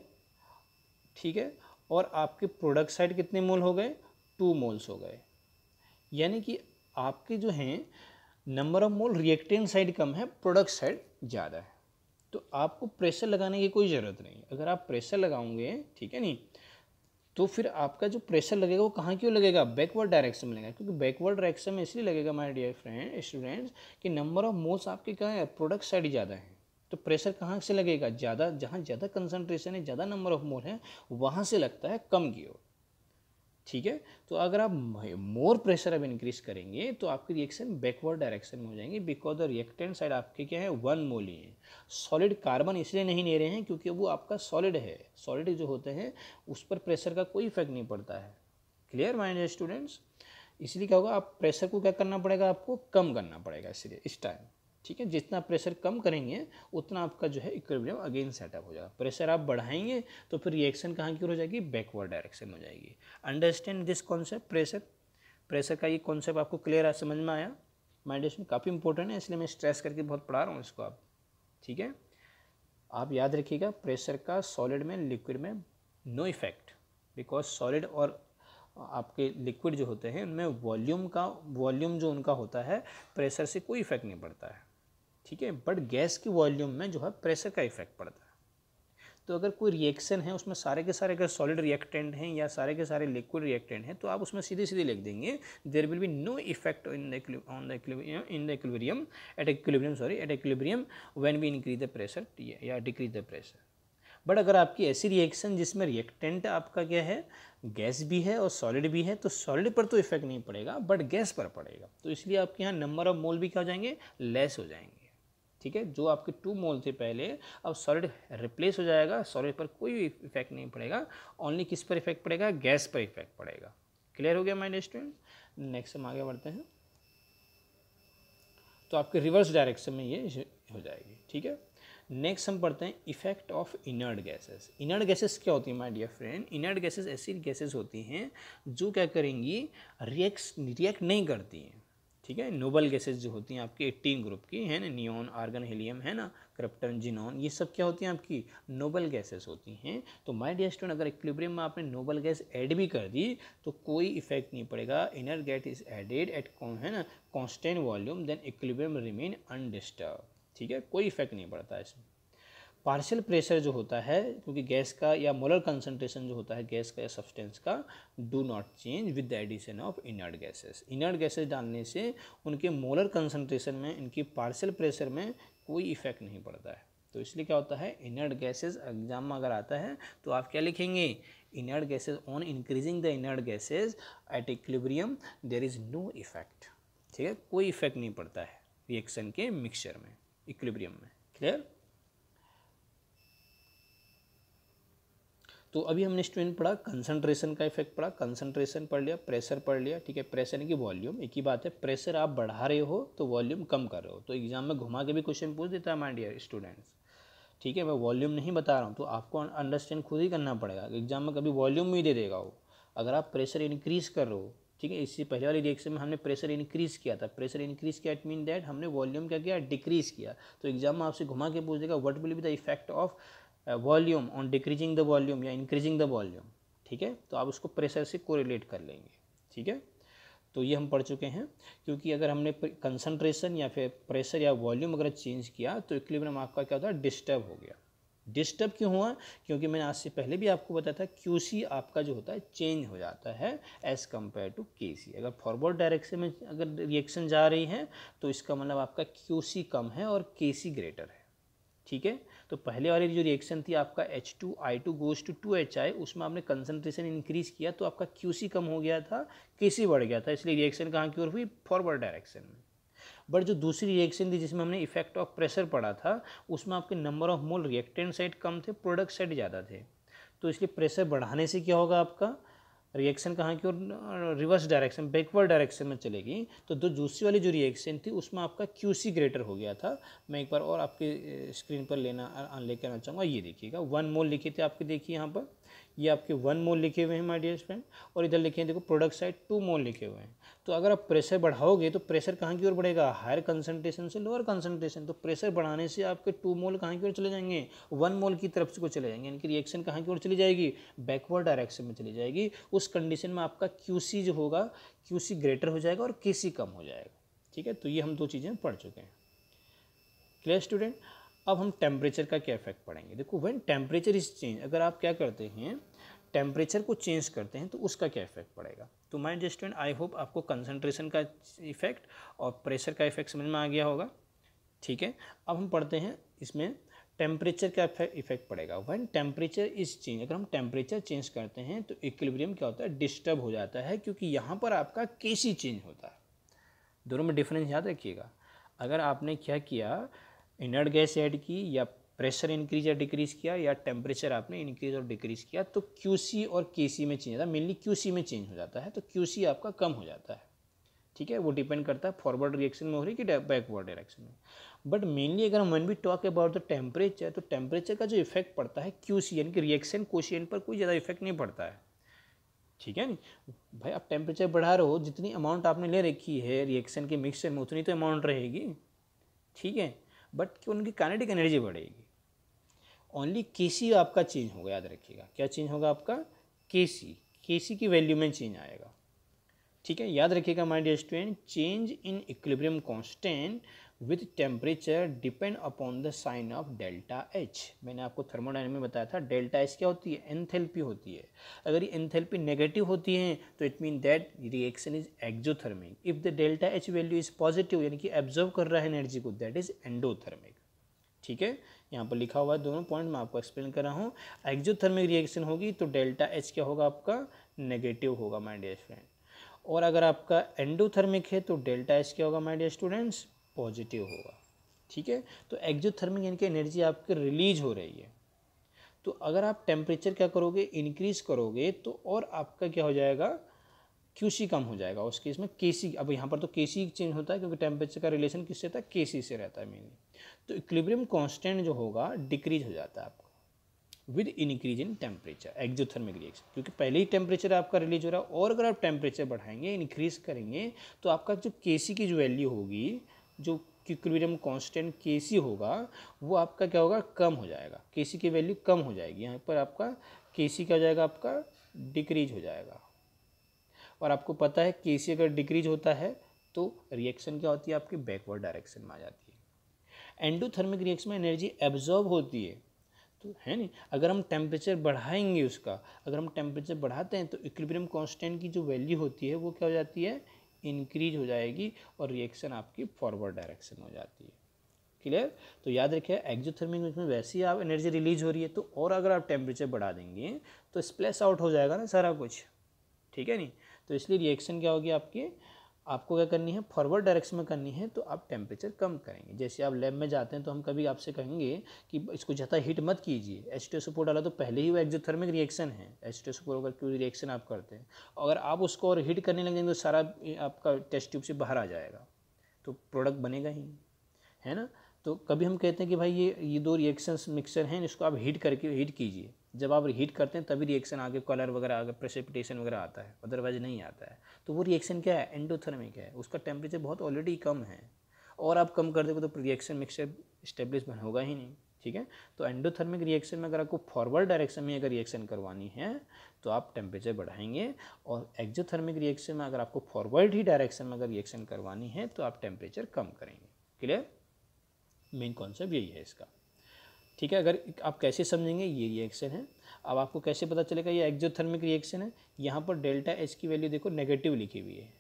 ठीक है और आपके प्रोडक्ट साइड कितने मोल हो गए टू मोल्स हो गए यानी कि आपके जो हैं number of mole reactant side कम है प्रोडक्ट साइड ज़्यादा है तो आपको प्रेशर लगाने की कोई ज़रूरत नहीं अगर आप प्रेशर लगाओगे ठीक है नहीं तो फिर आपका जो प्रेशर लगेगा वो कहाँ क्यों लगेगा बैकवर्ड डायरेक्शन में लगेगा क्योंकि बैकवर्ड डायरेक्शन में इसलिए लगेगा माय डियर फ्रेंड स्टूडेंट्स कि नंबर ऑफ मोल्स आपके कहाँ है प्रोडक्ट साइड ज़्यादा है तो प्रेशर कहाँ से लगेगा ज़्यादा जहाँ ज़्यादा कंसनट्रेशन है ज़्यादा नंबर ऑफ मोल है वहाँ से लगता है कम की ओर ठीक है तो अगर आप मोर प्रेशर अब इंक्रीज करेंगे तो आपकी रिएक्शन बैकवर्ड डायरेक्शन में हो जाएंगे बिकॉज द रिएक्टेंट साइड आपके क्या है वन मोल ही है सॉलिड कार्बन इसलिए नहीं ले रहे हैं क्योंकि वो आपका सॉलिड है सॉलिड जो होते हैं उस पर प्रेशर का कोई इफेक्ट नहीं पड़ता है क्लियर माइंड स्टूडेंट्स इसलिए क्या होगा आप प्रेशर को क्या करना पड़ेगा आपको कम करना पड़ेगा इसलिए इस टाइम ठीक है जितना प्रेशर कम करेंगे उतना आपका जो है इक्विलिब्रियम अगेन सेटअप हो जाएगा प्रेशर आप बढ़ाएंगे तो फिर रिएक्शन कहाँ की हो जाएगी बैकवर्ड डायरेक्शन हो जाएगी understand this concept pressure pressure का ये कॉन्सेप्ट आपको क्लियर समझ में आया माइंडेशन काफ़ी इंपॉर्टेंट है इसलिए मैं स्ट्रेस करके बहुत पढ़ा रहा हूँ इसको आप ठीक है आप याद रखिएगा प्रेशर का सॉलिड में लिक्विड में नो इफेक्ट बिकॉज सॉलिड और आपके लिक्विड जो होते हैं उनमें वॉल्यूम का वॉल्यूम जो उनका होता है प्रेशर से कोई इफेक्ट नहीं पड़ता है ठीक है बट गैस की वॉल्यूम में जो है प्रेशर का इफेक्ट पड़ता है तो अगर कोई रिएक्शन है उसमें सारे के सारे अगर सॉलिड रिएक्टेंट हैं या सारे के सारे लिक्विड रिएक्टेंट हैं तो आप उसमें सीधे सीधे लिख देंगे there will be no effect in on the in the equilibrium at equilibrium sorry at equilibrium when we increase the pressure या डिक्रीज द प्रेशर बट अगर आपकी ऐसी रिएक्शन जिसमें रिएक्टेंट आपका क्या है गैस भी है और सॉलिड भी है तो सॉलिड पर तो इफेक्ट नहीं पड़ेगा बट गैस पर पड़ेगा तो इसलिए आपके यहाँ नंबर ऑफ मोल भी क्या हो जाएंगे लेस हो जाएंगे ठीक है जो आपके टू मोल थे पहले अब सॉलिड रिप्लेस हो जाएगा सॉलिड पर कोई इफेक्ट नहीं पड़ेगा ओनली किस पर इफेक्ट पड़ेगा गैस पर इफेक्ट पड़ेगा क्लियर हो गया माइंड स्टूडेंट नेक्स्ट हम आगे बढ़ते हैं तो आपके रिवर्स डायरेक्शन में ये हो जाएगी ठीक है नेक्स्ट हम पढ़ते हैं effect of inert gases inert gases क्या होती है my dear friend inert gases ऐसी गैसेस होती हैं जो क्या करेंगी रिएक्ट रिएक्ट नहीं करती हैं ठीक है नोबल गैसेज जो होती हैं आपकी एट्टीन ग्रुप की है ना नियोन आर्गन हीलियम है ना क्रिप्टन जिनोन ये सब क्या होती हैं आपकी नोबल गैसेस होती हैं तो माई डियर स्टूडेंट अगर इक्विब्रियम में आपने नोबल गैस ऐड भी कर दी तो कोई इफेक्ट नहीं पड़ेगा inert gas is added at है ना constant volume then equilibrium remain undisturbed ठीक है कोई इफेक्ट नहीं पड़ता इसमें पार्शियल प्रेशर जो होता है क्योंकि गैस का या मोलर कंसनट्रेशन जो होता है गैस का या सब्सटेंस का do not change with the addition of inert gases inert gases डालने से उनके मोलर कंसनट्रेशन में इनकी पार्शियल प्रेशर में कोई इफेक्ट नहीं पड़ता है तो इसलिए क्या होता है इनर्ट गैसेस एग्जाम में अगर आता है तो आप क्या लिखेंगे inert gases on increasing the inert gases at equilibrium there is no effect ठीक है कोई इफेक्ट नहीं पड़ता है रिएक्शन के मिक्सचर में इक्लिब्रियम में क्लियर तो अभी हमने स्टूडेंट पढ़ा कंसंट्रेशन का इफेक्ट पढ़ा कंसंट्रेशन पढ़ लिया प्रेशर पढ़ लिया ठीक है प्रेशर यानी कि वॉल्यूम एक ही बात है प्रेशर आप बढ़ा रहे हो तो वॉल्यूम कम कर रहे हो तो एग्जाम में घुमा के भी क्वेश्चन पूछ देता है माइंड स्टूडेंट्स ठीक है मैं वॉल्यूम नहीं बता रहा हूँ तो आपको अंडरस्टैंड खुद ही करना पड़ेगा एग्जाम में कभी वॉल्यूम भी दे देगा वो अगर आप प्रेशर इंक्रीज़ कर रहे हो ठीक है इससे पहले वाली रिएक्शन में हमने प्रेशर इंक्रीज़ किया था प्रेशर इंक्रीज़ किया इट मीन दैट हमने वॉल्यूम क्या किया डिक्रीज़ किया तो एग्जाम में आपसे घुमा के पूछ देगा what will be the effect of volume on decreasing the volume या इंक्रीजिंग द वॉल्यूम ठीक है तो आप उसको प्रेशर से कोरिलेट कर लेंगे ठीक है तो ये हम पढ़ चुके हैं क्योंकि अगर हमने कंसनट्रेशन या फिर प्रेशर या वॉल्यूम अगर चेंज किया तो इक्लिब्रियम आपका क्या होता है डिस्टर्ब हो गया डिस्टर्ब क्यों हुआ क्योंकि मैंने आज से पहले भी आपको बताया था क्यू आपका जो होता है चेंज हो जाता है एज़ कम्पेयर टू के अगर फॉरवर्ड डायरेक्शन में अगर रिएक्शन जा रही है तो इसका मतलब आपका क्यू कम है और के ग्रेटर है ठीक है तो पहले वाली जो रिएक्शन थी आपका H two I two goes to two H I उसमें आपने कंसनट्रेशन इंक्रीज किया तो आपका क्यू सी कम हो गया था के सी बढ़ गया था इसलिए रिएक्शन कहाँ की ओर हुई फॉरवर्ड डायरेक्शन में बट जो दूसरी रिएक्शन थी जिसमें हमने इफेक्ट ऑफ प्रेशर पढ़ा था उसमें आपके number of mole reactant side कम थे प्रोडक्ट साइड ज़्यादा थे तो इसलिए प्रेशर बढ़ाने से क्या होगा आपका रिएक्शन कहाँ की ओर रिवर्स डायरेक्शन बैकवर्ड डायरेक्शन में चलेगी तो दो दूसरी वाली जो रिएक्शन थी उसमें आपका क्यू सी ग्रेटर हो गया था मैं एक बार और आपके स्क्रीन पर लेना लेकर आना चाहूँगा ये देखिएगा वन मोल लिखे थे आपके देखिए यहाँ पर ये आपके वन मोल लिखे हुए हैं माय डियर फ्रेंड और इधर लिखे हैं देखो प्रोडक्ट साइड टू मोल लिखे हुए हैं तो अगर आप प्रेशर बढ़ाओगे तो प्रेशर कहाँ की ओर बढ़ेगा हायर कंसनट्रेशन से लोअर कंसनट्रेशन तो प्रेशर बढ़ाने से आपके टू मोल कहाँ की ओर चले जाएंगे वन मोल की तरफ से को चले जाएंगे इनकी रिएक्शन कहाँ की ओर चली जाएगी बैकवर्ड डायरेक्शन में चली जाएगी उस कंडीशन में आपका क्यू जो होगा क्यू ग्रेटर हो जाएगा और के कम हो जाएगा ठीक है तो ये हम दो चीज़ें पढ़ चुके हैं क्लियर स्टूडेंट अब हम टेम्परेचर का क्या इफेक्ट पड़ेंगे देखो व्हेन टेम्परेचर इज चेंज अगर आप क्या करते हैं टेम्परेचर को चेंज करते हैं तो उसका क्या इफेक्ट पड़ेगा तो माइंड जस्टेंट आई होप आपको कंसनट्रेशन का इफेक्ट और प्रेशर का इफेक्ट समझ में आ गया होगा ठीक है अब हम पढ़ते हैं इसमें टेम्परेचर का इफेक्ट पड़ेगा वन टेम्परेचर इज चेंज अगर हम टेम्परेचर चेंज करते हैं तो इक्विलिब्रियम क्या होता है डिस्टर्ब हो जाता है क्योंकि यहाँ पर आपका केसी चेंज होता है दोनों में डिफरेंस याद रखिएगा अगर आपने क्या किया इनर्ट गैस ऐड की या प्रेशर इंक्रीज या डिक्रीज़ किया या टेम्परेचर आपने इंक्रीज और डिक्रीज़ किया तो क्यू और के में चेंज आता है मेनली क्यू में चेंज हो जाता है तो क्यू आपका कम हो जाता है ठीक है वो डिपेंड करता है फॉरवर्ड रिएक्शन में हो रही है कि बैकवर्ड डायरेक्शन में बट मेनली अगर हम when we talk about the temperature तो टेम्परेचर का जो इफेक्ट पड़ता है क्यू सी यानी कि रिएक्शन कोशियन पर कोई ज़्यादा इफेक्ट नहीं पड़ता है ठीक है नहीं भाई आप टेम्परेचर बढ़ा रहे हो जितनी अमाउंट आपने ले रखी है रिएक्शन के मिक्सचर में उतनी तो अमाउंट रहेगी ठीक है बट उनकी काइनेटिक एनर्जी बढ़ेगी ओनली के सी आपका चेंज होगा याद रखिएगा क्या चेंज होगा आपका के सी के सी की वैल्यू में चेंज आएगा ठीक है याद रखिएगा my dear student change in equilibrium constant with temperature depend upon the sign of delta H मैंने आपको थर्मोडाइनमिक बताया था डेल्टा एच क्या होती है एंथेल्पी होती है अगर ये एंथेल्पी नेगेटिव होती है तो it mean that reaction is exothermic if the delta H value is positive यानी कि एब्जर्व कर रहा है एनर्जी को दैट इज एंडोथर्मिक ठीक है यहाँ पर लिखा हुआ है दोनों पॉइंट मैं आपको एक्सप्लेन कर रहा हूँ एक्जोथर्मिक रिएक्शन होगी तो डेल्टा एच क्या होगा आपका नेगेटिव होगा माई डियर फ्रेंड और अगर आपका एंडोथर्मिक है तो डेल्टा एच क्या होगा माई डियर स्टूडेंट्स पॉजिटिव होगा ठीक है तो एक्जोथर्मिक यानी कि एनर्जी आपके रिलीज हो रही है तो अगर आप टेम्परेचर क्या करोगे इंक्रीज करोगे तो और आपका क्या हो जाएगा क्यूसी कम हो जाएगा उस केस में केसी अब यहाँ पर तो केसी चेंज होता है क्योंकि टेम्परेचर का रिलेशन किससे था केसी से रहता है मेनली तो इक्विलिब्रियम कांस्टेंट जो होगा डिक्रीज हो जाता है आपका with increase in temperature exothermic reaction क्योंकि पहले ही टेम्परेचर आपका रिलीज हो रहा है और अगर आप टेम्परेचर बढ़ाएंगे इंक्रीज करेंगे तो आपका जो केसी की जो वैल्यू होगी जो इक्विलिब्रियम कांस्टेंट के सी होगा वो आपका क्या होगा कम हो जाएगा के सी की वैल्यू कम हो जाएगी यहाँ पर आपका के सी क्या हो जाएगा आपका डिक्रीज हो जाएगा और आपको पता है के सी अगर डिक्रीज होता है तो रिएक्शन क्या होती है आपकी बैकवर्ड डायरेक्शन में आ जाती है एंडोथर्मिक रिएक्शन में एनर्जी एब्जॉर्ब होती है तो है नहीं अगर हम टेम्परेचर बढ़ाएंगे उसका अगर हम टेम्परेचर बढ़ाते हैं तो इक्विलिब्रियम कांस्टेंट की जो वैल्यू होती है वो क्या हो जाती है इंक्रीज हो जाएगी और रिएक्शन आपकी फॉरवर्ड डायरेक्शन हो जाती है क्लियर तो याद रखिए एक्जोथर्मिक में वैसे ही आप एनर्जी रिलीज हो रही है तो और अगर आप टेम्परेचर बढ़ा देंगे तो स्प्लेस आउट हो जाएगा ना सारा कुछ ठीक है नहीं तो इसलिए रिएक्शन क्या होगी आपकी आपको क्या करनी है फॉरवर्ड डायरेक्शन में करनी है तो आप टेम्परेचर कम करेंगे जैसे आप लैब में जाते हैं तो हम कभी आपसे कहेंगे कि इसको ज़्यादा हीट मत कीजिए एच टी एसोफोर डाला तो पहले ही वो एक्जोथर्मिक रिएक्शन है एच टी एसोफोर अगर क्यों रिएक्शन आप करते हैं अगर आप उसको और हीट करने लगेंगे तो सारा आपका टेस्ट ट्यूब से बाहर आ जाएगा तो प्रोडक्ट बनेगा ही है ना तो कभी हम कहते हैं कि भाई ये ये दो रिएक्शंस मिक्सर हैं इसको आप हीट करके हीट कीजिए जब आप हीट करते हैं तभी रिएक्शन आगे कलर वगैरह आगे प्रेसिपिटेशन वगैरह आता है अदरवाइज नहीं आता है तो वो रिएक्शन क्या है एंडोथर्मिक है उसका टेम्परेचर बहुत ऑलरेडी कम है और आप कम कर देंगे तो रिएक्शन मिक्सचर स्टेब्लिशमेंट होगा ही नहीं ठीक है तो एंडोथर्मिक रिएक्शन में अगर आपको फॉरवर्ड डायरेक्शन में अगर रिएक्शन करवानी है तो आप टेम्परेचर बढ़ाएंगे और एक्जोथर्मिक रिएक्शन में अगर आपको फॉरवर्ड ही डायरेक्शन में अगर रिएक्शन करवानी है तो आप टेम्परेचर कम करेंगे क्लियर मेन कॉन्सेप्ट यही है इसका ठीक है अगर आप कैसे समझेंगे ये रिएक्शन है अब आपको कैसे पता चलेगा ये एक्जोथर्मिक रिएक्शन है यहाँ पर डेल्टा एच की वैल्यू देखो नेगेटिव लिखी हुई है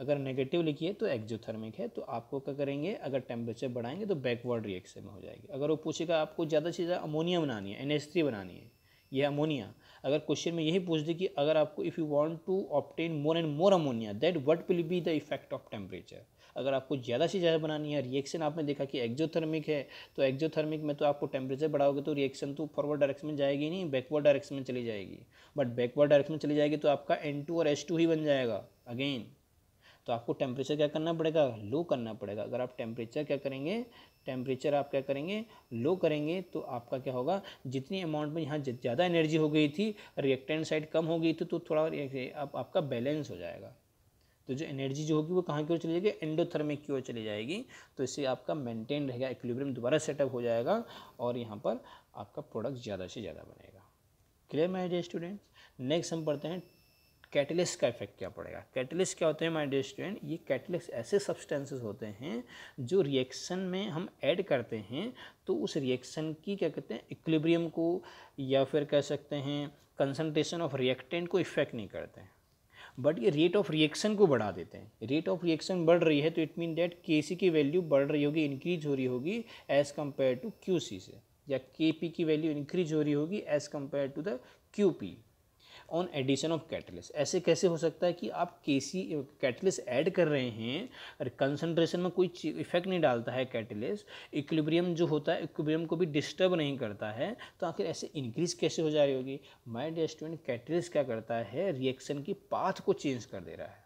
अगर नेगेटिव लिखी है तो एक्जोथर्मिक है तो आपको क्या करेंगे अगर टेम्परेचर बढ़ाएंगे तो बैकवर्ड रिएक्शन में हो जाएगी अगर वो पूछेगा आपको ज़्यादा से ज़्यादा अमोनिया बनानी है एन बनानी है यह अमोनिया अगर क्वेश्चन में यही पूछ दे कि अगर आपको if you want to obtain more and more ammonia that what will be the effect of temperature अगर आपको ज़्यादा से ज़्यादा बनानी है रिएक्शन आपने देखा कि एक्जोथर्मिक है तो एक्जोथर्मिक में तो आपको टेम्परेचर बढ़ाओगे तो रिएक्शन तो फॉरवर्ड डायरेक्शन में जाएगी नहीं बैकवर्ड डायरेक्शन में चली जाएगी बट बैकवर्ड डायरेक्शन में चली जाएगी तो आपका एन टू और एस टू ही बन जाएगा अगेन तो आपको टेम्परेचर क्या करना पड़ेगा लो करना पड़ेगा अगर आप टेम्परेचर क्या करेंगे टेम्परेचर आप क्या करेंगे लो करेंगे तो आपका क्या होगा जितनी अमाउंट में यहाँ ज़्यादा एनर्जी हो गई थी रिएक्टेंट साइड कम हो गई थी तो थोड़ा आप, आपका बैलेंस हो जाएगा तो जो एनर्जी जो होगी वो कहाँ की ओर चली जाएगी एंडोथर्मिक की ओर चली जाएगी तो इससे आपका मेंटेन रहेगा इक्विलिब्रियम दोबारा सेटअप हो जाएगा और यहाँ पर आपका प्रोडक्ट ज़्यादा से ज़्यादा बनेगा clear my dear student next हम पढ़ते हैं कैटलिस्ट का इफेक्ट क्या पड़ेगा कैटलिस्ट क्या होते हैं माई डे स्टूडेंट ये कैटलिस्ट ऐसे सब्सटेंसेस होते हैं जो रिएक्शन में हम ऐड करते हैं तो उस रिएक्शन की क्या कहते हैं इक्विलिब्रियम को या फिर कह सकते हैं कंसनट्रेशन ऑफ रिएक्टेंट को इफेक्ट नहीं करते हैं बट ये रेट ऑफ रिएक्शन को बढ़ा देते हैं रेट ऑफ रिएक्शन बढ़ रही है तो इट मीन डेट के सी की वैल्यू बढ़ रही होगी इंक्रीज हो रही होगी as compare to Q C से या के पी की वैल्यू इंक्रीज हो रही होगी as compare to the Q P on addition of catalyst ऐसे कैसे हो सकता है कि आप केसी कैटलिस्ट ऐड कर रहे हैं और कंसनट्रेशन में कोई इफेक्ट नहीं डालता है कैटलिस्ट इक्विलिब्रियम जो होता है इक्विलिब्रियम को भी डिस्टर्ब नहीं करता है तो आखिर ऐसे इंक्रीज कैसे हो जा रही होगी माई डियर स्टूडेंट कैटलिस्ट क्या करता है रिएक्शन की पाथ को चेंज कर दे रहा है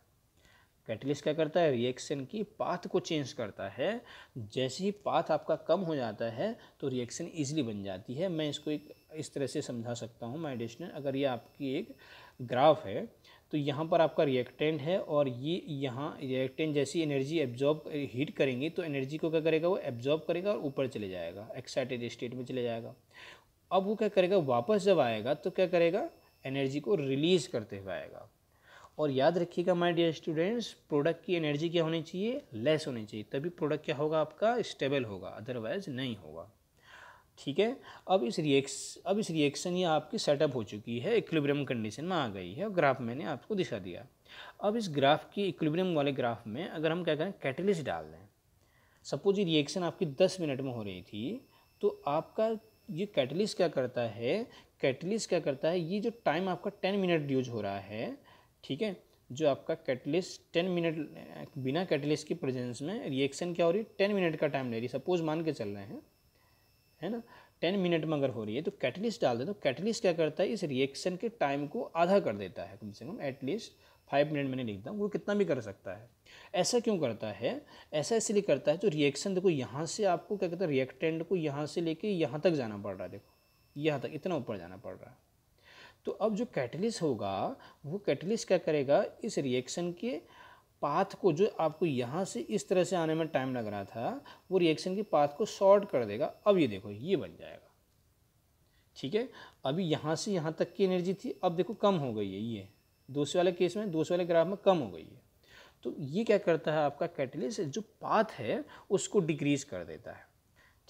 कैटलिस्ट क्या करता है रिएक्शन की पाथ को चेंज करता है जैसे ही पाथ आपका कम हो जाता है तो रिएक्शन ईजिली बन जाती है मैं इसको एक इस तरह से समझा सकता हूँ मैं एडिशनल अगर ये आपकी एक ग्राफ है तो यहाँ पर आपका रिएक्टेंट है और ये यहाँ रिएक्टेंट जैसी एनर्जी एब्जॉर्ब हीट करेंगे तो एनर्जी को क्या करेगा वो एब्जॉर्ब करेगा और ऊपर चले जाएगा एक्साइटेड स्टेट में चले जाएगा अब वो क्या करेगा वापस जब आएगा तो क्या करेगा एनर्जी को रिलीज़ करते हुए आएगा और याद रखिएगा माय डियर स्टूडेंट्स प्रोडक्ट की एनर्जी क्या होनी चाहिए लेस होनी चाहिए तभी प्रोडक्ट क्या होगा आपका स्टेबल होगा अदरवाइज़ नहीं होगा ठीक है अब इस रिएक्स अब इस रिएक्शन ये आपकी सेटअप हो चुकी है इक्विलिब्रियम कंडीशन में आ गई है और ग्राफ मैंने आपको दिखा दिया अब इस ग्राफ की इक्विलिब्रियम वाले ग्राफ में अगर हम क्या करें कैटलिस्ट डाल दें सपोज ये रिएक्शन आपकी दस मिनट में हो रही थी तो आपका ये कैटलिस्ट क्या करता है कैटलिस्ट क्या करता है ये जो टाइम आपका टेन मिनट यूज हो रहा है ठीक है जो आपका कैटलिस्ट टेन मिनट बिना कैटलिस्ट की प्रेजेंस में रिएक्शन क्या हो रही है टेन मिनट का टाइम ले रही सपोज मान के चल रहे हैं है ना टेन मिनट में अगर हो रही है तो कैटलिस्ट डाल दे तो कैटलिस्ट क्या करता है इस रिएक्शन के टाइम को आधा कर देता है कम से कम एटलीस्ट फाइव मिनट मैंने लिखता हूँ वो कितना भी कर सकता है ऐसा क्यों करता है ऐसा इसलिए करता है जो तो रिएक्शन देखो यहाँ से आपको क्या कहता है रिएक्टेंट को यहाँ से लेके यहाँ तक जाना पड़ रहा है देखो यहाँ तक इतना ऊपर जाना पड़ रहा है तो अब जो कैटलिस्ट होगा वो कैटलिस्ट क्या करेगा इस रिएक्शन के पाथ को जो आपको यहाँ से इस तरह से आने में टाइम लग रहा था वो रिएक्शन की पाथ को शॉर्ट कर देगा अब ये देखो ये बन जाएगा ठीक है अभी यहाँ से यहाँ तक की एनर्जी थी अब देखो कम हो गई है ये दूसरे वाले केस में दूसरे वाले ग्राफ में कम हो गई है तो ये क्या करता है आपका कैटलिस्ट जो पाथ है उसको डिक्रीज कर देता है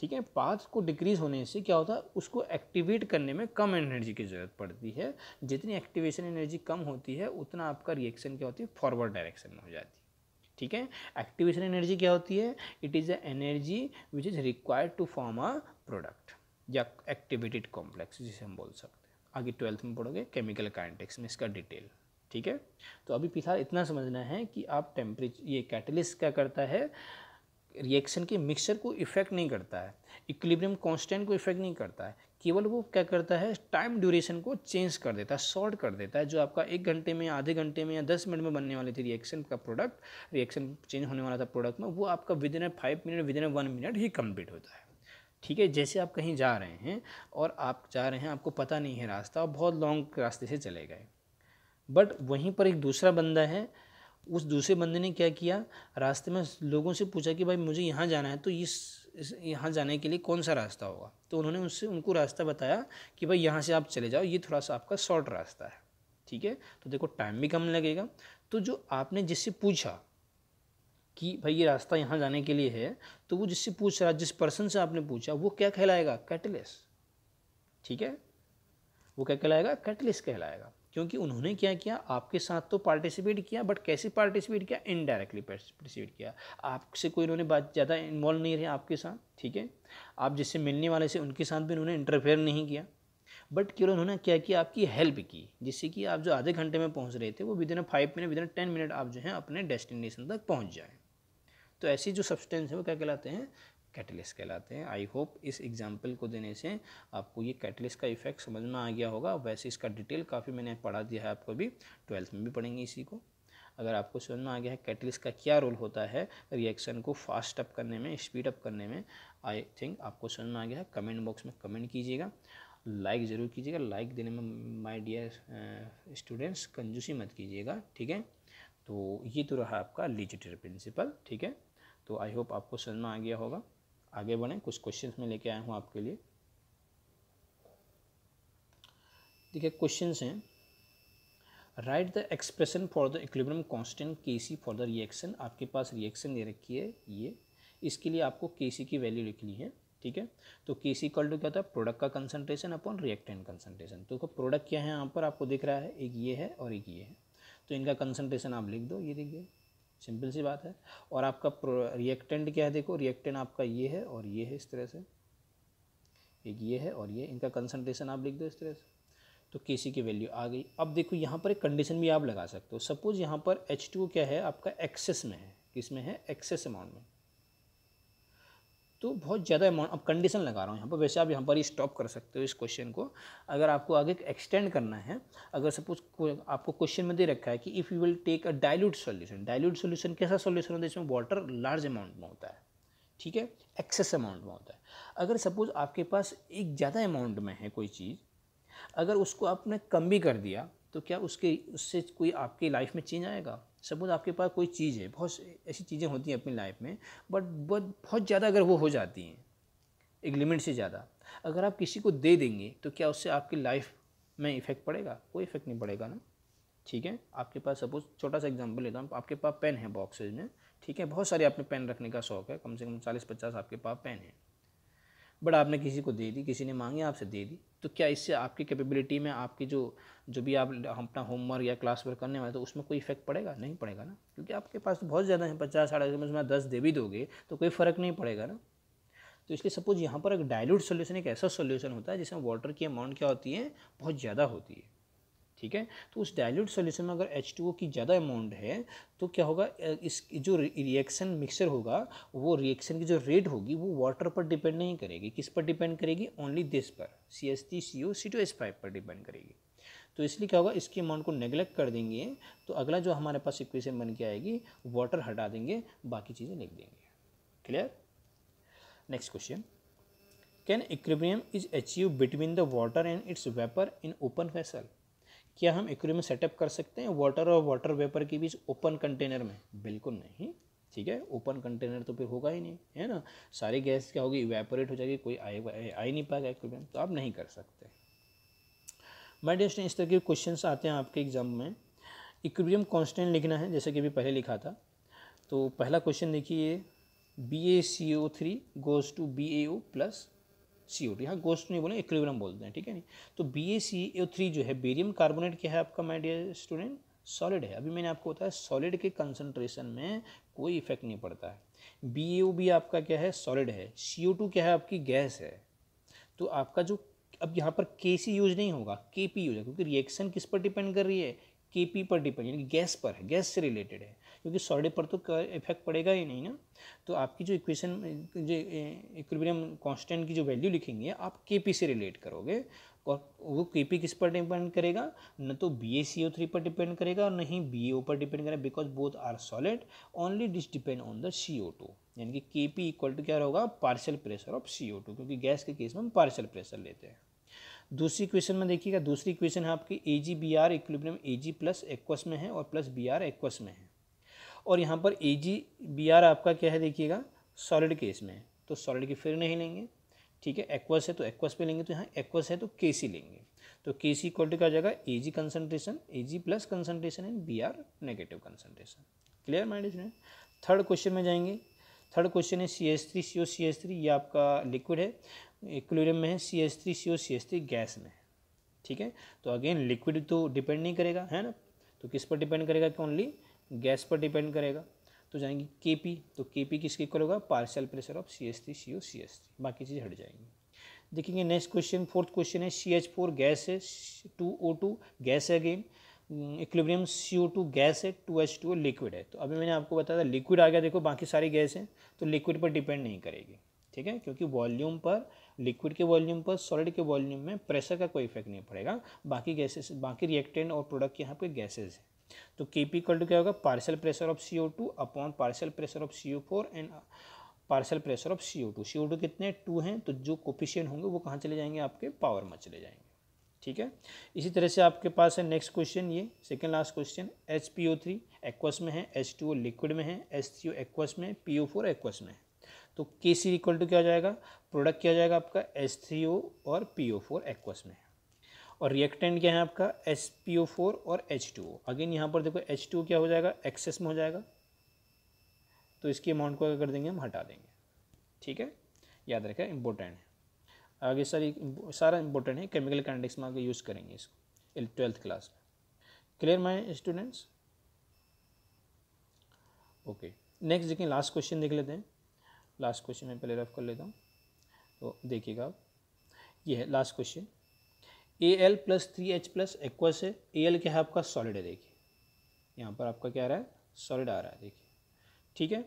ठीक है पाथ को डिक्रीज होने से क्या होता है उसको एक्टिवेट करने में कम एनर्जी की ज़रूरत पड़ती है जितनी एक्टिवेशन एनर्जी कम होती है उतना आपका रिएक्शन क्या होती है फॉरवर्ड डायरेक्शन में हो जाती है ठीक है एक्टिवेशन एनर्जी क्या होती है it is a energy which is required to form a product या एक्टिवेटेड कॉम्प्लेक्स जिसे हम बोल सकते हैं आगे ट्वेल्थ में पढ़ोगे केमिकल काइंटेक्स में इसका डिटेल ठीक है तो अभी फिलहाल इतना समझना है कि आप टेम्परेचर ये कैटलिस्ट क्या करता है रिएक्शन के मिक्सचर को इफेक्ट नहीं करता है इक्विलिब्रियम कांस्टेंट को इफेक्ट नहीं करता है केवल वो क्या करता है टाइम ड्यूरेशन को चेंज कर देता है शॉर्ट कर देता है जो आपका एक घंटे में आधे घंटे में या दस मिनट में बनने वाली थी रिएक्शन का प्रोडक्ट रिएक्शन चेंज होने वाला था प्रोडक्ट में वो आपका within a five minute within a one minute ही कम्प्लीट होता है ठीक है जैसे आप कहीं जा रहे हैं और आप जा रहे हैं आपको पता नहीं है रास्ता और बहुत लॉन्ग रास्ते से चले गए बट वहीं पर एक दूसरा बंदा है उस दूसरे बंदे ने क्या किया रास्ते में लोगों से पूछा कि भाई मुझे यहाँ जाना है तो इस, इस यहाँ जाने के लिए कौन सा रास्ता होगा तो उन्होंने उससे उनको रास्ता बताया कि भाई यहाँ से आप चले जाओ ये थोड़ा सा आपका शॉर्ट रास्ता है ठीक है तो देखो टाइम भी कम लगेगा तो जो आपने जिससे पूछा कि भाई ये रास्ता यहाँ जाने के लिए है तो वो जिससे पूछ रहा जिस पर्सन से आपने पूछा वो क्या कहलाएगा कैटलिस ठीक है वो क्या कहलाएगा कैटलिस कहलाएगा क्योंकि उन्होंने क्या किया आपके साथ तो पार्टिसिपेट किया बट कैसे पार्टिसिपेट किया इनडायरेक्टली पार्टिसिपेट किया आपसे कोई उन्होंने बात ज़्यादा इन्वॉल्व नहीं रहे आपके साथ ठीक है आप जिससे मिलने वाले से उनके साथ भी उन्होंने इंटरफेयर नहीं किया बट केवल उन्होंने क्या किया आपकी हेल्प की जिससे कि आप जो आधे घंटे में पहुंच रहे थे वो within five minute within ten minute आप जो है अपने डेस्टिनेशन तक पहुँच जाएँ तो ऐसी जो सब्सटेंस है वो क्या कहलाते हैं कैटलिस्ट कहलाते हैं आई होप इस एग्जाम्पल को देने से आपको ये कैटलिस्ट का इफेक्ट समझ में आ गया होगा वैसे इसका डिटेल काफ़ी मैंने पढ़ा दिया है आपको भी ट्वेल्थ में भी पढ़ेंगे इसी को अगर आपको समझ में आ गया है कैटलिस्ट का क्या रोल होता है रिएक्शन को फास्ट अप करने में स्पीड अप करने में आई थिंक आपको समझ में आ गया है कमेंट बॉक्स में कमेंट कीजिएगा लाइक ज़रूर कीजिएगा लाइक देने में माय डियर स्टूडेंट्स कंजूसी मत कीजिएगा ठीक है तो ये तो रहा आपका लिजिटर प्रिंसिपल ठीक है तो आई होप आपको समझ में आ गया होगा आगे बढ़ें कुछ क्वेश्चंस में लेके आया हूँ आपके लिए देखिए क्वेश्चंस हैं write the expression for the equilibrium constant KC for the reaction आपके पास रिएक्शन दे रखी है ये इसके लिए आपको केसी की वैल्यू लिखनी है ठीक है तो के सी कल क्या होता है प्रोडक्ट का कंसनट्रेशन अपॉन रिएक्टेंट कंसनट्रेशन तो प्रोडक्ट क्या है यहाँ पर आपको दिख रहा है एक ये है और एक ये है तो इनका कंसनट्रेशन आप लिख दो ये देखिए सिंपल सी बात है और आपका रिएक्टेंट क्या है देखो रिएक्टेंट आपका ये है और ये है इस तरह से एक ये है और ये इनका कंसनट्रेशन आप लिख दो इस तरह से तो के सी की वैल्यू आ गई अब देखो यहाँ पर एक कंडीशन भी आप लगा सकते हो सपोज़ यहाँ पर एच टू क्या है आपका एक्सेस में है किस में है एक्सेस अमाउंट में तो बहुत ज़्यादा अमाउंट अब कंडीशन लगा रहा हूँ यहाँ पर वैसे आप यहाँ पर ही स्टॉप कर सकते हो इस क्वेश्चन को अगर आपको आगे एक्सटेंड करना है अगर सपोज आपको क्वेश्चन में दे रखा है कि if you will take a dilute solution dilute solution कैसा सॉल्यूशन होता है जिसमें वाटर लार्ज अमाउंट में होता है ठीक है एक्सेस अमाउंट में होता है अगर सपोज़ आपके पास एक ज़्यादा अमाउंट में है कोई चीज़ अगर उसको आपने कम भी कर दिया तो क्या उसके उससे कोई आपकी लाइफ में चेंज आएगा सपोज आपके पास कोई चीज़ है बहुत ऐसी चीज़ें होती हैं अपनी लाइफ में बट बहुत बहुत ज़्यादा अगर वो हो जाती हैं एक लिमिट से ज़्यादा अगर आप किसी को दे देंगे तो क्या उससे आपकी लाइफ में इफ़ेक्ट पड़ेगा कोई इफ़ेक्ट नहीं पड़ेगा ना ठीक है आपके पास सपोज छोटा सा एग्जांपल लेता हूँ आपके पास पेन है बॉक्सेज में ठीक है बहुत सारे आपने पेन रखने का शौक़ है कम से कम चालीस पचास आपके पास पेन है बट आपने किसी को दे दी किसी ने मांगी आपसे दे दी तो क्या इससे आपकी कैपेबिलिटी में आपकी जो जो भी आप अपना होमवर्क या क्लास वर्क करने वाले तो उसमें कोई इफेक्ट पड़ेगा नहीं पड़ेगा ना क्योंकि आपके पास तो बहुत ज़्यादा है पचास साढ़े में उसमें दस दे भी दोगे तो कोई फ़र्क नहीं पड़ेगा ना तो इसलिए सपोज यहाँ पर एक डायल्यूट सोल्यूशन एक ऐसा सोल्यूशन होता है जिसमें वाटर की अमाउंट क्या होती है बहुत ज़्यादा होती है ठीक है तो उस डायल्यूट सोल्यूशन में अगर एच टू ओ की ज़्यादा अमाउंट है तो क्या होगा इस जो रिएक्शन मिक्सचर होगा वो रिएक्शन की जो रेट होगी वो वाटर पर डिपेंड नहीं करेगी किस पर डिपेंड करेगी ओनली दिस पर C S T C O C two S five पर डिपेंड करेगी तो इसलिए क्या होगा इसकी अमाउंट को नेग्लेक्ट कर देंगे तो अगला जो हमारे पास इक्वेशन बन के आएगी वाटर हटा देंगे बाकी चीज़ें लिख देंगे clear next question can equilibrium is achieve between the water and its vapour in open vessel क्या हम एक्वेरियम सेटअप कर सकते हैं वाटर और वाटर वेपर के बीच ओपन कंटेनर में बिल्कुल नहीं ठीक है ओपन कंटेनर तो फिर होगा ही नहीं है ना सारी गैस क्या होगी इवेपोरेट हो जाएगी कोई आए आ ही नहीं पाएगा एक्वेरियम तो आप नहीं कर सकते मैं डेस्ट इस तरह के क्वेश्चन आते हैं आपके एग्जाम में इक्वेरियम कॉन्स्टेंट लिखना है जैसे कि अभी पहले लिखा था तो पहला क्वेश्चन देखिए B A C O three goes to B A O plus C O two यहाँ गोस्ट नहीं बोले इक्विलिब्रियम बोलते हैं ठीक है नहीं तो B A C O three जो है बेरियम कार्बोनेट क्या है आपका माइडियर स्टूडेंट सॉलिड है अभी मैंने आपको बताया सॉलिड के कंसनट्रेशन में कोई इफेक्ट नहीं पड़ता है बी ए ओ भी आपका क्या है सॉलिड है सी ओ टू क्या है आपकी गैस है तो आपका जो अब यहाँ पर के सी यूज नहीं होगा के पी यूज है क्योंकि रिएक्शन किस पर डिपेंड कर रही है के पी पर डिपेंड यानी गैस पर है गैस से रिलेटेड है क्योंकि सॉडे पर तो इफेक्ट पड़ेगा ही नहीं ना तो आपकी जो इक्वेशन जो इक्विलिब्रियम कांस्टेंट की जो वैल्यू लिखेंगे आप के पी से रिलेट करोगे और वो के पी किस पर डिपेंड करेगा न तो B A C O three पर डिपेंड करेगा और न ही बी ए ओ पर डिपेंड करेगा because both are solid only this depend on the C O two यानी कि के पी इक्वल टू क्या होगा partial pressure of C O two क्योंकि गैस के केस में हम पार्शियल प्रेशर लेते हैं दूसरी क्वेश्चन में देखिएगा दूसरी क्वेश्चन है आपकी A G B R equilibrium A G plus aqueous में है और प्लस बी आर एक्वस में है और यहाँ पर ए जी बी आर आपका क्या है देखिएगा सॉलिड केस में है तो सॉलिड की फिर नहीं लेंगे ठीक है एक्वस है तो एक्वस पे लेंगे तो यहाँ एक्वस है तो के सी लेंगे तो के सी इक्वल टू क्या जाएगा A G concentration A G plus concentration and B R negative concentration clear mind student third question में जाएंगे थर्ड क्वेश्चन है C S three C O C S three ये आपका लिक्विड है इक्वेरियम में है C S three C O C S three gas में है ठीक है तो अगेन लिक्विड तो डिपेंड नहीं करेगा है ना तो किस पर डिपेंड करेगा कि ओनली गैस पर डिपेंड करेगा तो जाएंगे के पी तो के पी किसके इक्वल होगा partial pressure of C S three C O C S three बाकी चीज़ हट जाएंगी देखेंगे नेक्स्ट क्वेश्चन फोर्थ क्वेश्चन है सी एच फोर गैस है टू ओ टू गैस है again equilibrium C O two gas है टू एच टू लिक्विड है तो अभी मैंने आपको बताया था लिक्विड आ गया देखो बाकी सारी गैस हैं तो लिक्विड पर डिपेंड नहीं करेगी ठीक है क्योंकि वॉल्यूम पर लिक्विड के वॉल्यूम पर सॉलिड के वॉल्यूम में प्रेशर का कोई इफेक्ट नहीं पड़ेगा बाकी गैसेस बाकी रिएक्टेंट और प्रोडक्ट यहाँ पे गैसेज है तो के पी कल क्या होगा partial pressure of C O two upon partial pressure of C O four and partial pressure of C O two C O two कितने टू हैं तो जो कोफिशियन होंगे वो कहाँ चले जाएंगे आपके पावर में चले जाएंगे ठीक है इसी तरह से आपके पास है नेक्स्ट क्वेश्चन ये second last question H P O three aqueous में है एच टू ओ लिक्विड में है एच थ्री ओ एक्वस में पी ओ फोर एक्वस में है तो के सी इक्वल टू क्या हो जाएगा प्रोडक्ट क्या हो जाएगा आपका एस थ्री ओ और पी ओ फोर एक्वस में और रिएक्टेंट क्या है आपका एस पी ओ फोर और एच टू ओ अगेन यहाँ पर देखो एच टू क्या हो जाएगा एक्सेस में हो जाएगा तो इसकी अमाउंट को क्या कर देंगे हम हटा देंगे ठीक है याद रखें इम्पोर्टेंट है आगे सारी सारा इम्पोर्टेंट है केमिकल कैंडिक्स में आगे यूज़ करेंगे इसको ट्वेल्थ क्लास में clear my students okay next देखिए लास्ट क्वेश्चन देख लेते हैं लास्ट क्वेश्चन में पहले रफ कर लेता हूँ तो देखिएगा आप ये है last question A L plus three H plus aqueous है ए एल क्या है आपका सॉलिड है देखिए यहाँ पर आपका क्या आ रहा है सॉलिड आ रहा है देखिए ठीक है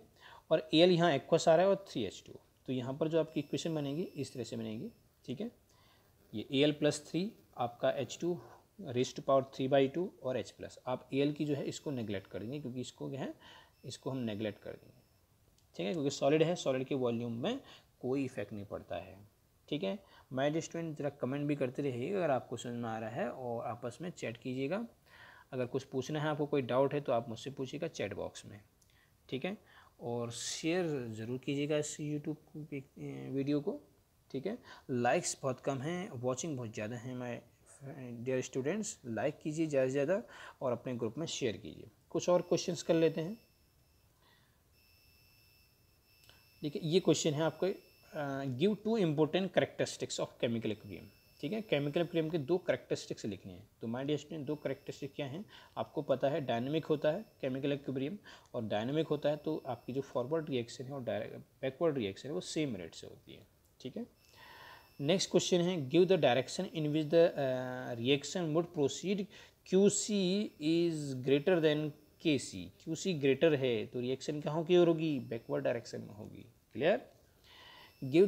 और ए एल यहाँ एक्वस आ रहा है और थ्री एच टू तो यहाँ पर जो आपकी इक्वेशन बनेगी इस तरह से बनेगी ठीक है ये ए एल प्लस थ्री आपका H two raised power three by two और एच प्लस आप ए एल की जो है इसको नेग्लेक्ट कर देंगे क्योंकि इसको क्या है इसको हम नेग्लेक्ट कर देंगे ठीक है क्योंकि सॉलिड है सॉलिड के वॉल्यूम में कोई इफेक्ट नहीं पड़ता है ठीक है माय स्टूडेंट ज़रा कमेंट भी करते रहिएगा अगर आपको समझ में आ रहा है और आपस में चैट कीजिएगा अगर कुछ पूछना है आपको कोई डाउट है तो आप मुझसे पूछिएगा चैट बॉक्स में ठीक है और शेयर ज़रूर कीजिएगा इस यूट्यूब वीडियो को ठीक है लाइक्स बहुत कम हैं वॉचिंग बहुत ज़्यादा हैं माई डियर स्टूडेंट्स लाइक कीजिए ज़्यादा से ज़्यादा और अपने ग्रुप में शेयर कीजिए कुछ और क्वेश्चंस कर लेते हैं ठीक है ये क्वेश्चन है आपके give two important characteristics of chemical equilibrium ठीक है केमिकल एक्वेरियम के दो करेक्टरिस्टिक्स लिखने हैं तो माइंड स्टूडेंट दो करेक्टरिस्टिक क्या हैं आपको पता है डायनेमिक होता है केमिकल एक्वेरियम और डायनेमिक होता है तो आपकी जो फॉरवर्ड रिएक्शन है और बैकवर्ड रिएक्शन है वो सेम रेट से होती है ठीक है नेक्स्ट क्वेश्चन है give the direction in which the reaction would proceed Q C is greater than K C Q C greater है तो रिएक्शन कहाँ की ओर होगी बैकवर्ड डायरेक्शन में होगी clear give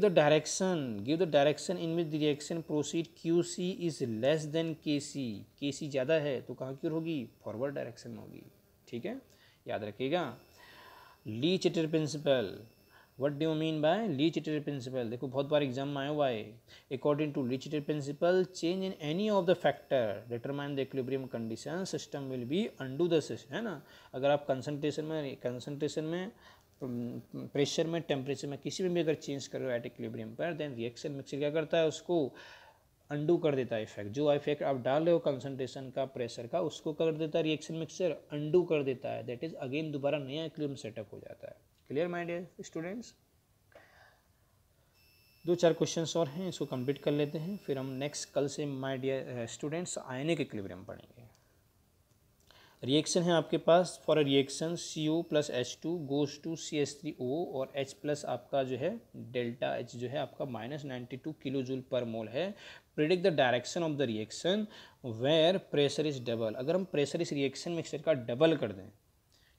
give the direction in which the reaction proceed Q C is less than K C के सी ज़्यादा है तो कहाँ की ओर होगी फॉरवर्ड डायरेक्शन में होगी ठीक है याद रखिएगा Le Chatelier principle what do mean by Le Chatelier principle देखो बहुत बार एग्जाम में आया हुआ है according to Le Chatelier principle change in any of the factor determine the equilibrium condition system will be undo the system है ना अगर आप कंसनट्रेशन में कंसनट्रेशन में प्रेशर में टेम्परेचर में किसी में भी अगर चेंज करो एट इक्विलिब्रियम पर देन रिएक्शन मिक्सर क्या करता है उसको अंडू कर देता है इफेक्ट जो इफेक्ट आप डाल रहे हो कंसनट्रेशन का प्रेशर का उसको कर देता है रिएक्शन मिक्सर अंडू कर देता है दैट इज़ अगेन दोबारा नया इक्विलिब्रियम सेटअप हो जाता है क्लियर माइंड स्टूडेंट्स दो चार क्वेश्चंस और हैं इसको कंप्लीट कर लेते हैं फिर हम नेक्स्ट कल से my dear students ionic equilibrium पढ़ेंगे रिएक्शन है आपके पास for a reaction C O plus H two goes to C S three O और एच प्लस आपका जो है डेल्टा एच जो है आपका minus ninety two kilo joule per mole है predict the direction of the reaction where pressure is double अगर हम प्रेशर इस रिएक्शन मिक्सचर का डबल कर दें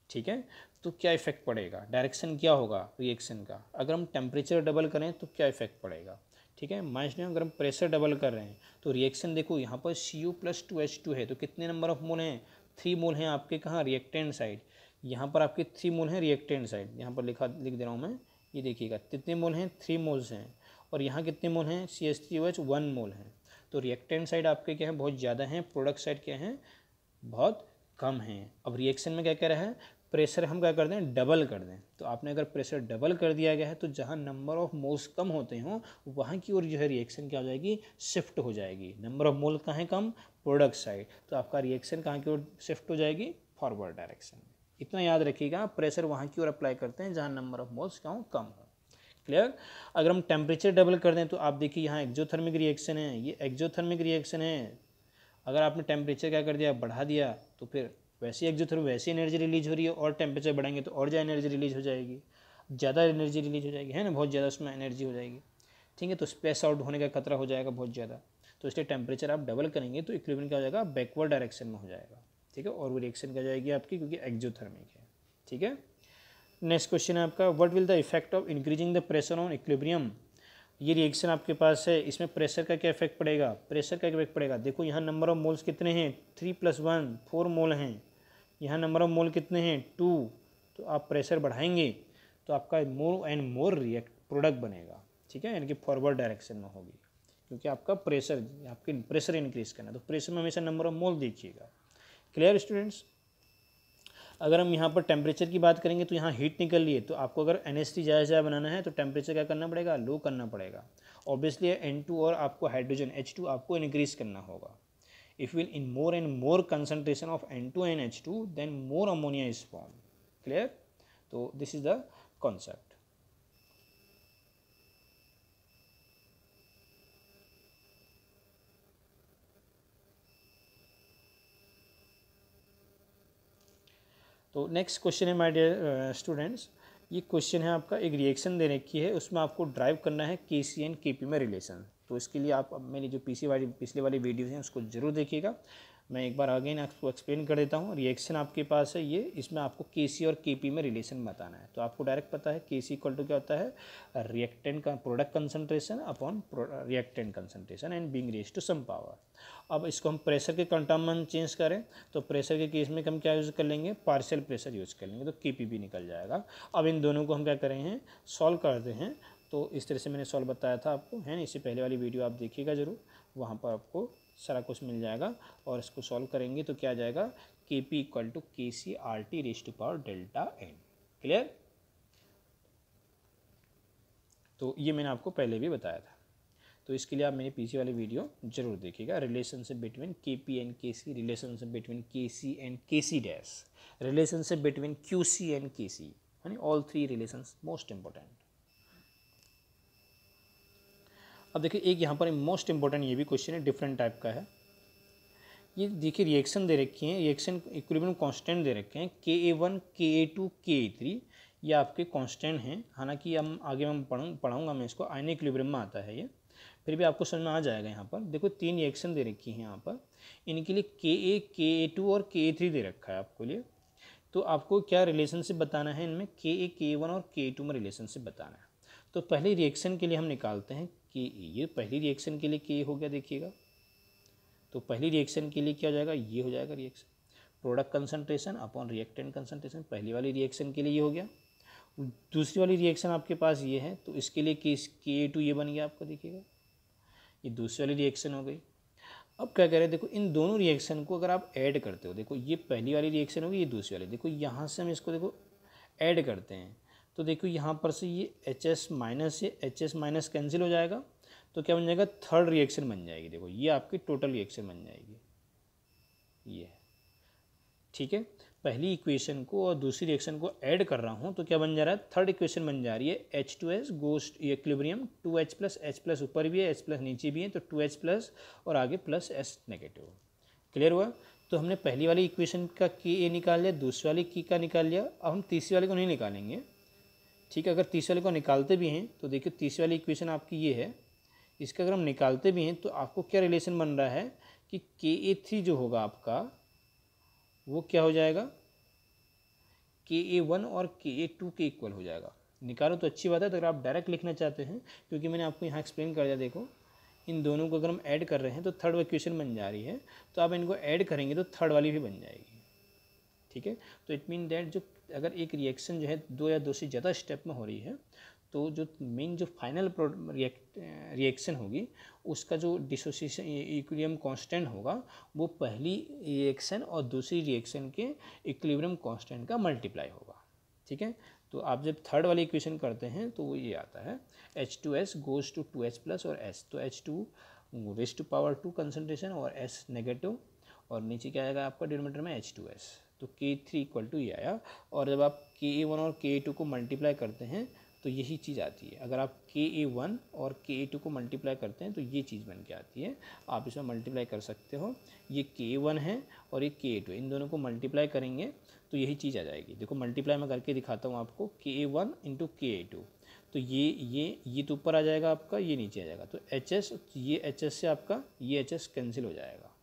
ठीक है तो क्या इफ़ेक्ट पड़ेगा डायरेक्शन क्या होगा रिएक्शन का अगर हम टेम्परेचर डबल करें तो क्या इफ़ेक्ट पड़ेगा ठीक है माइनस में अगर हम प्रेशर डबल कर रहे हैं तो रिएक्शन देखो यहाँ पर C U plus two H two है तो कितने नंबर ऑफ मोल हैं थ्री मोल हैं आपके कहाँ रिएक्टेंट साइड यहाँ पर आपके थ्री मोल हैं रिएक्टेंट साइड यहाँ पर लिखा लिख दे रहा हूँ मैं ये देखिएगा कितने मोल हैं थ्री मोल्स हैं और यहाँ कितने मोल हैं C S three H one mole हैं तो रिएक्टेंट साइड आपके क्या है बहुत ज़्यादा हैं प्रोडक्ट साइड क्या हैं बहुत कम हैं अब रिएक्शन में क्या कह रहा है प्रेशर हम क्या कर दें डबल कर दें तो आपने अगर प्रेशर डबल कर दिया गया है तो जहाँ नंबर ऑफ मोल्स कम होते हों वहाँ की ओर जो है रिएक्शन क्या हो जाएगी शिफ्ट हो जाएगी नंबर ऑफ मोल कहाँ कम प्रोडक्ट साइड तो आपका रिएक्शन कहाँ की ओर शिफ्ट हो जाएगी फॉरवर्ड डायरेक्शन में इतना याद रखिएगा प्रेशर वहाँ की ओर अप्लाई करते हैं जहाँ नंबर ऑफ मोल्स क्या कम हो क्लियर अगर हम टेम्परेचर डबल कर दें तो आप देखिए यहाँ एक्जोथर्मिक रिएक्शन है ये एक्जोथर्मिक रिएक्शन है अगर आपने टेम्परेचर क्या कर दिया बढ़ा दिया तो फिर वैसे एक्जोथर्म वैसी एनर्जी रिलीज हो रही है और टेम्परेचर बढ़ाएंगे तो और ज़्यादा एनर्जी रिलीज हो जाएगी ज़्यादा एनर्जी रिलीज हो जाएगी है ना बहुत ज़्यादा उसमें एनर्जी हो जाएगी ठीक है तो स्पेस आउट होने का खतरा हो जाएगा बहुत ज़्यादा तो इसलिए टेम्परेचर आप डबल करेंगे तो इक्विपमेंट क्या हो जाएगा बैकवर्ड डायरेक्शन में हो जाएगा ठीक है और वो रिएक्शन क्या जाएगी आपकी क्योंकि एक्जोथर्मिक है ठीक है नेक्स्ट क्वेश्चन है आपका what will the effect of increasing the pressure on equilibrium ये रिएक्शन आपके पास है इसमें प्रेशर का क्या इफेक्ट पड़ेगा प्रेशर का क्या इफेक्ट पड़ेगा देखो यहाँ नंबर ऑफ मोल्स कितने हैं three plus one four mole हैं यहाँ नंबर ऑफ मोल कितने हैं टू तो आप प्रेशर बढ़ाएंगे तो आपका more and more react product बनेगा ठीक है यानी कि फॉरवर्ड डायरेक्शन में होगी क्योंकि आपका प्रेशर आपके प्रेशर इंक्रीज करना है तो प्रेशर में हमेशा नंबर ऑफ मोल देखिएगा क्लियर स्टूडेंट्स अगर हम यहाँ पर टेम्परेचर की बात करेंगे तो यहाँ हीट निकल लिए तो आपको अगर एन एस टी ज़्यादा ज़्यादा बनाना है तो टेम्परेचर क्या करना पड़ेगा लो करना पड़ेगा ऑब्वियसली एन टू और आपको हाइड्रोजन एच टू आपको इनक्रीज़ करना होगा if we will in more and more concentration of N2 and H2 then more ammonia is formed clear so this is the concept तो नेक्स्ट क्वेश्चन है my dear students ये question है आपका एक reaction दे रखी है उसमें आपको ड्राइव करना है K C and K P में रिलेशन तो इसके लिए आप मेरी जो पीसी वाली पिछले वाली वीडियोज़ हैं उसको ज़रूर देखिएगा मैं एक बार अगेन आपको एक्सप्लेन कर देता हूँ रिएक्शन आपके पास है ये इसमें आपको के सी और के पी में रिलेशन बताना है तो आपको डायरेक्ट पता है के सी इक्वल टू क्या होता है रिएक्टेंट का product concentration upon reactant concentration and being raise to some power अब इसको हम प्रेशर के कंटर्म चेंज करें तो प्रेशर के केस में हम क्या यूज़ कर लेंगे पार्शियल प्रेशर यूज़ कर लेंगे तो के पी भी निकल जाएगा अब इन दोनों को हम क्या करें हैं सॉल्व करते हैं तो इस तरह से मैंने सॉल्व बताया था आपको है ना इससे पहले वाली वीडियो आप देखिएगा ज़रूर वहाँ पर आपको सारा कुछ मिल जाएगा और इसको सॉल्व करेंगे तो क्या जाएगा के P equal to K C R T raise to power delta N clear तो ये मैंने आपको पहले भी बताया था तो इसके लिए आप मेरे पीछे वाली वीडियो जरूर देखिएगा relationship between K P and K C relationship between K C and K C dash relationship between Q C and K C all three relation most important अब देखिए एक यहाँ पर मोस्ट इंपॉर्टेंट ये भी क्वेश्चन है डिफरेंट टाइप का है ये देखिए रिएक्शन दे रखी है रिएक्शन इक्विलिब्रियम कांस्टेंट दे रखे हैं के ए वन के ए टू के ए थ्री ये आपके कांस्टेंट हैं हालांकि हम आगे मैं पढ़ूँ पढ़ाऊँगा मैं इसको आयन इक्विलिब्रियम में आता है ये फिर भी आपको समझ में आ जाएगा यहाँ पर देखो तीन रिएक्शन दे रखी है यहाँ पर इनके लिए के ए के ए टू और के ए थ्री दे रखा है आपको लिए तो आपको क्या रिलेशनशिप बताना है इनमें के ए के वन और के ए टू में रिलेशनशिप बताना है तो पहले रिएक्शन के लिए हम निकालते हैं कि ये पहली रिएक्शन के लिए के हो गया देखिएगा तो पहली रिएक्शन के लिए क्या हो जाएगा ये हो जाएगा reaction product concentration upon reactant concentration पहली वाली रिएक्शन के लिए ये हो गया दूसरी वाली रिएक्शन आपके पास ये है तो इसके लिए के के टू ये बन गया आपका देखिएगा ये दूसरी वाली रिएक्शन हो गई अब क्या कह रहे हैं देखो इन दोनों रिएक्शन को अगर आप ऐड करते हो देखो ये पहली वाली रिएक्शन होगी ये दूसरी वाली देखो यहाँ से हम इसको देखो ऐड करते हैं तो देखो यहाँ पर से ये एच एस माइनस है एच एस माइनस कैंसिल हो जाएगा तो क्या बन जाएगा थर्ड रिएक्शन बन जाएगी देखो ये आपकी टोटल रिएक्शन बन जाएगी ये ठीक है पहली इक्वेशन को और दूसरी रिएक्शन को ऐड कर रहा हूँ तो क्या बन जा रहा है थर्ड इक्वेशन बन जा रही है H two S goes to equilibrium two H plus H plus ऊपर भी है एच प्लस नीचे भी है तो टू एच प्लस और आगे प्लस एस नेगेटिव क्लियर हुआ तो हमने पहली वाली इक्वेशन का के ए निकाल लिया दूसरी वाली की का निकाल लिया अब हम तीसरी वाले को नहीं निकालेंगे ठीक है अगर तीस वाले को निकालते भी हैं तो देखिए तीस वाली इक्वेशन आपकी ये है इसका अगर हम निकालते भी हैं तो आपको क्या रिलेशन बन रहा है कि के ए थ्री जो होगा आपका वो क्या हो जाएगा के ए वन और के ए टू के इक्वल हो जाएगा निकालो तो अच्छी बात है तो अगर आप डायरेक्ट लिखना चाहते हैं क्योंकि मैंने आपको यहाँ एक्सप्लेन कर दिया देखो इन दोनों को अगर हम ऐड कर रहे हैं तो थर्ड इक्वेशन बन जा रही है तो आप इनको ऐड करेंगे तो थर्ड वाली भी बन जाएगी ठीक है तो इट मीन दैट जो अगर एक रिएक्शन जो है दो या दो से ज़्यादा स्टेप में हो रही है तो जो मेन जो फाइनल रिएक्शन होगी उसका जो डिसोसिएशन इक्विलिब्रियम कांस्टेंट होगा वो पहली रिएक्शन और दूसरी रिएक्शन के इक्विलिब्रियम कांस्टेंट का मल्टीप्लाई होगा ठीक है तो आप जब थर्ड वाली इक्वेशन करते हैं तो वो ये आता है H two S goes to two H plus और एस तो H two raised to power two concentration और एस नेगेटिव और नीचे क्या आएगा आपका डिनोमीटर में एच टू एस तो के थ्री इक्वल टू ये आया और जब आप के ए वन और के ए टू को मल्टीप्लाई करते हैं तो यही चीज़ आती है अगर आप के ए वन और के ए टू को मल्टीप्लाई करते हैं तो ये चीज़ बन के आती है आप इसमें मल्टीप्लाई कर सकते हो ये के ए वन है और ये के ए टू इन दोनों को मल्टीप्लाई करेंगे तो यही चीज़ आ जाएगी देखो मल्टीप्लाई मैं करके दिखाता हूँ आपको के ए वन इंटू के ए टू तो ये ये ये तो ऊपर आ जाएगा आपका ये नीचे आ जाएगा तो एच एस ये एच एस से आपका ये एच एस कैंसिल हो जाएगा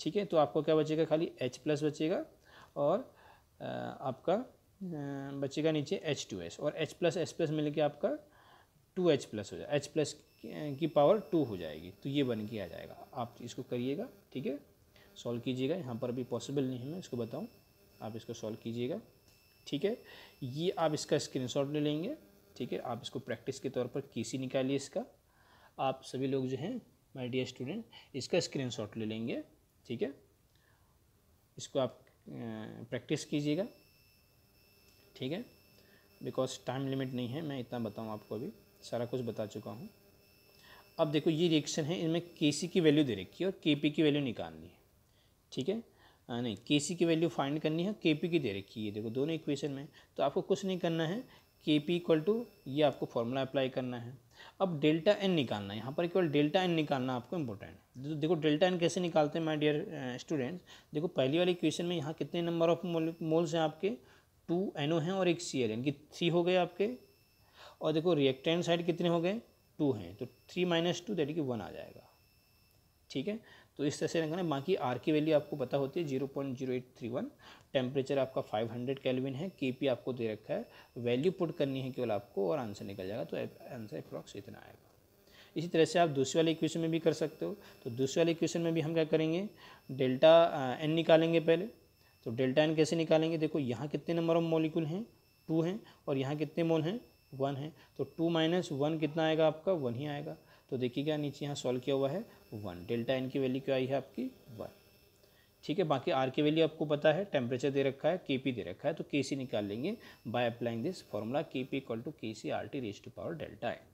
ठीक है तो आपको क्या बचेगा खाली एच प्लस बचेगा और आपका बचेगा नीचे एच टू एच और एच प्लस एच प्लस मिल के आपका टू एच प्लस हो जाए एच प्लस की पावर टू हो जाएगी तो ये बन के आ जाएगा आप इसको करिएगा ठीक है सॉल्व कीजिएगा यहाँ पर अभी पॉसिबल नहीं है मैं इसको बताऊँ आप इसको सॉल्व कीजिएगा ठीक है ये आप इसका शॉट ले लेंगे ठीक है आप इसको प्रैक्टिस के तौर पर किसी निकालिए इसका आप सभी लोग जो हैं माय डियर स्टूडेंट इसका स्क्रीनशॉट ले लेंगे ठीक है इसको आप प्रैक्टिस कीजिएगा ठीक है बिकॉज टाइम लिमिट नहीं है मैं इतना बताऊँ आपको अभी सारा कुछ बता चुका हूँ अब देखो ये रिएक्शन है इनमें के की वैल्यू दे रखी है और के की वैल्यू निकालनी है ठीक है नहीं के की वैल्यू फाइंड करनी है के की दे रखी है देखो दोनों इक्वेशन में तो आपको कुछ नहीं करना है के पी इक्वल टू ये आपको फॉर्मूला अप्लाई करना है अब डेल्टा एन निकालना यहाँ पर केवल डेल्टा एन निकालना आपको इंपॉर्टेंट है देखो डेल्टा एन कैसे निकालते हैं माय डियर स्टूडेंट्स देखो पहली वाली क्वेश्चन में यहाँ कितने नंबर ऑफ मोल्स हैं आपके टू एनओ हैं और एक सी एल एन की थ्री हो गए आपके और देखो रिएक्टेंट साइड कितने हो गए टू हैं तो थ्री माइनस टू दैट कि वन आ जाएगा ठीक है तो इस तरह से रखना है बाकी आर की वैल्यू आपको पता होती है zero point zero eight three one temperature आपका फाइव हंड्रेड कैलविन है के पी आपको दे रखा है वैल्यू पुट करनी है केवल आपको और आंसर निकल जाएगा तो आंसर अप्रॉक्स इतना आएगा इसी तरह से आप दूसरे वाले इक्वेशन में भी कर सकते हो तो दूसरे वाले इक्वेशन में भी हम क्या करेंगे डेल्टा एन निकालेंगे पहले तो डेल्टा एन कैसे निकालेंगे देखो यहाँ कितने नंबर ऑफ मॉलिक्यूल हैं टू हैं और यहाँ कितने मोल हैं वन है तो टू माइनस वन कितना आएगा आपका वन ही आएगा तो देखिएगा नीचे यहाँ सॉल्व किया हुआ है वन डेल्टा एन की वैल्यू क्या आई है आपकी वन ठीक है बाकी आर की वैल्यू आपको पता है टेम्परेचर दे रखा है के पी दे रखा है तो के सी निकाल लेंगे by applying this formula K P equal to K C R T raise to power delta N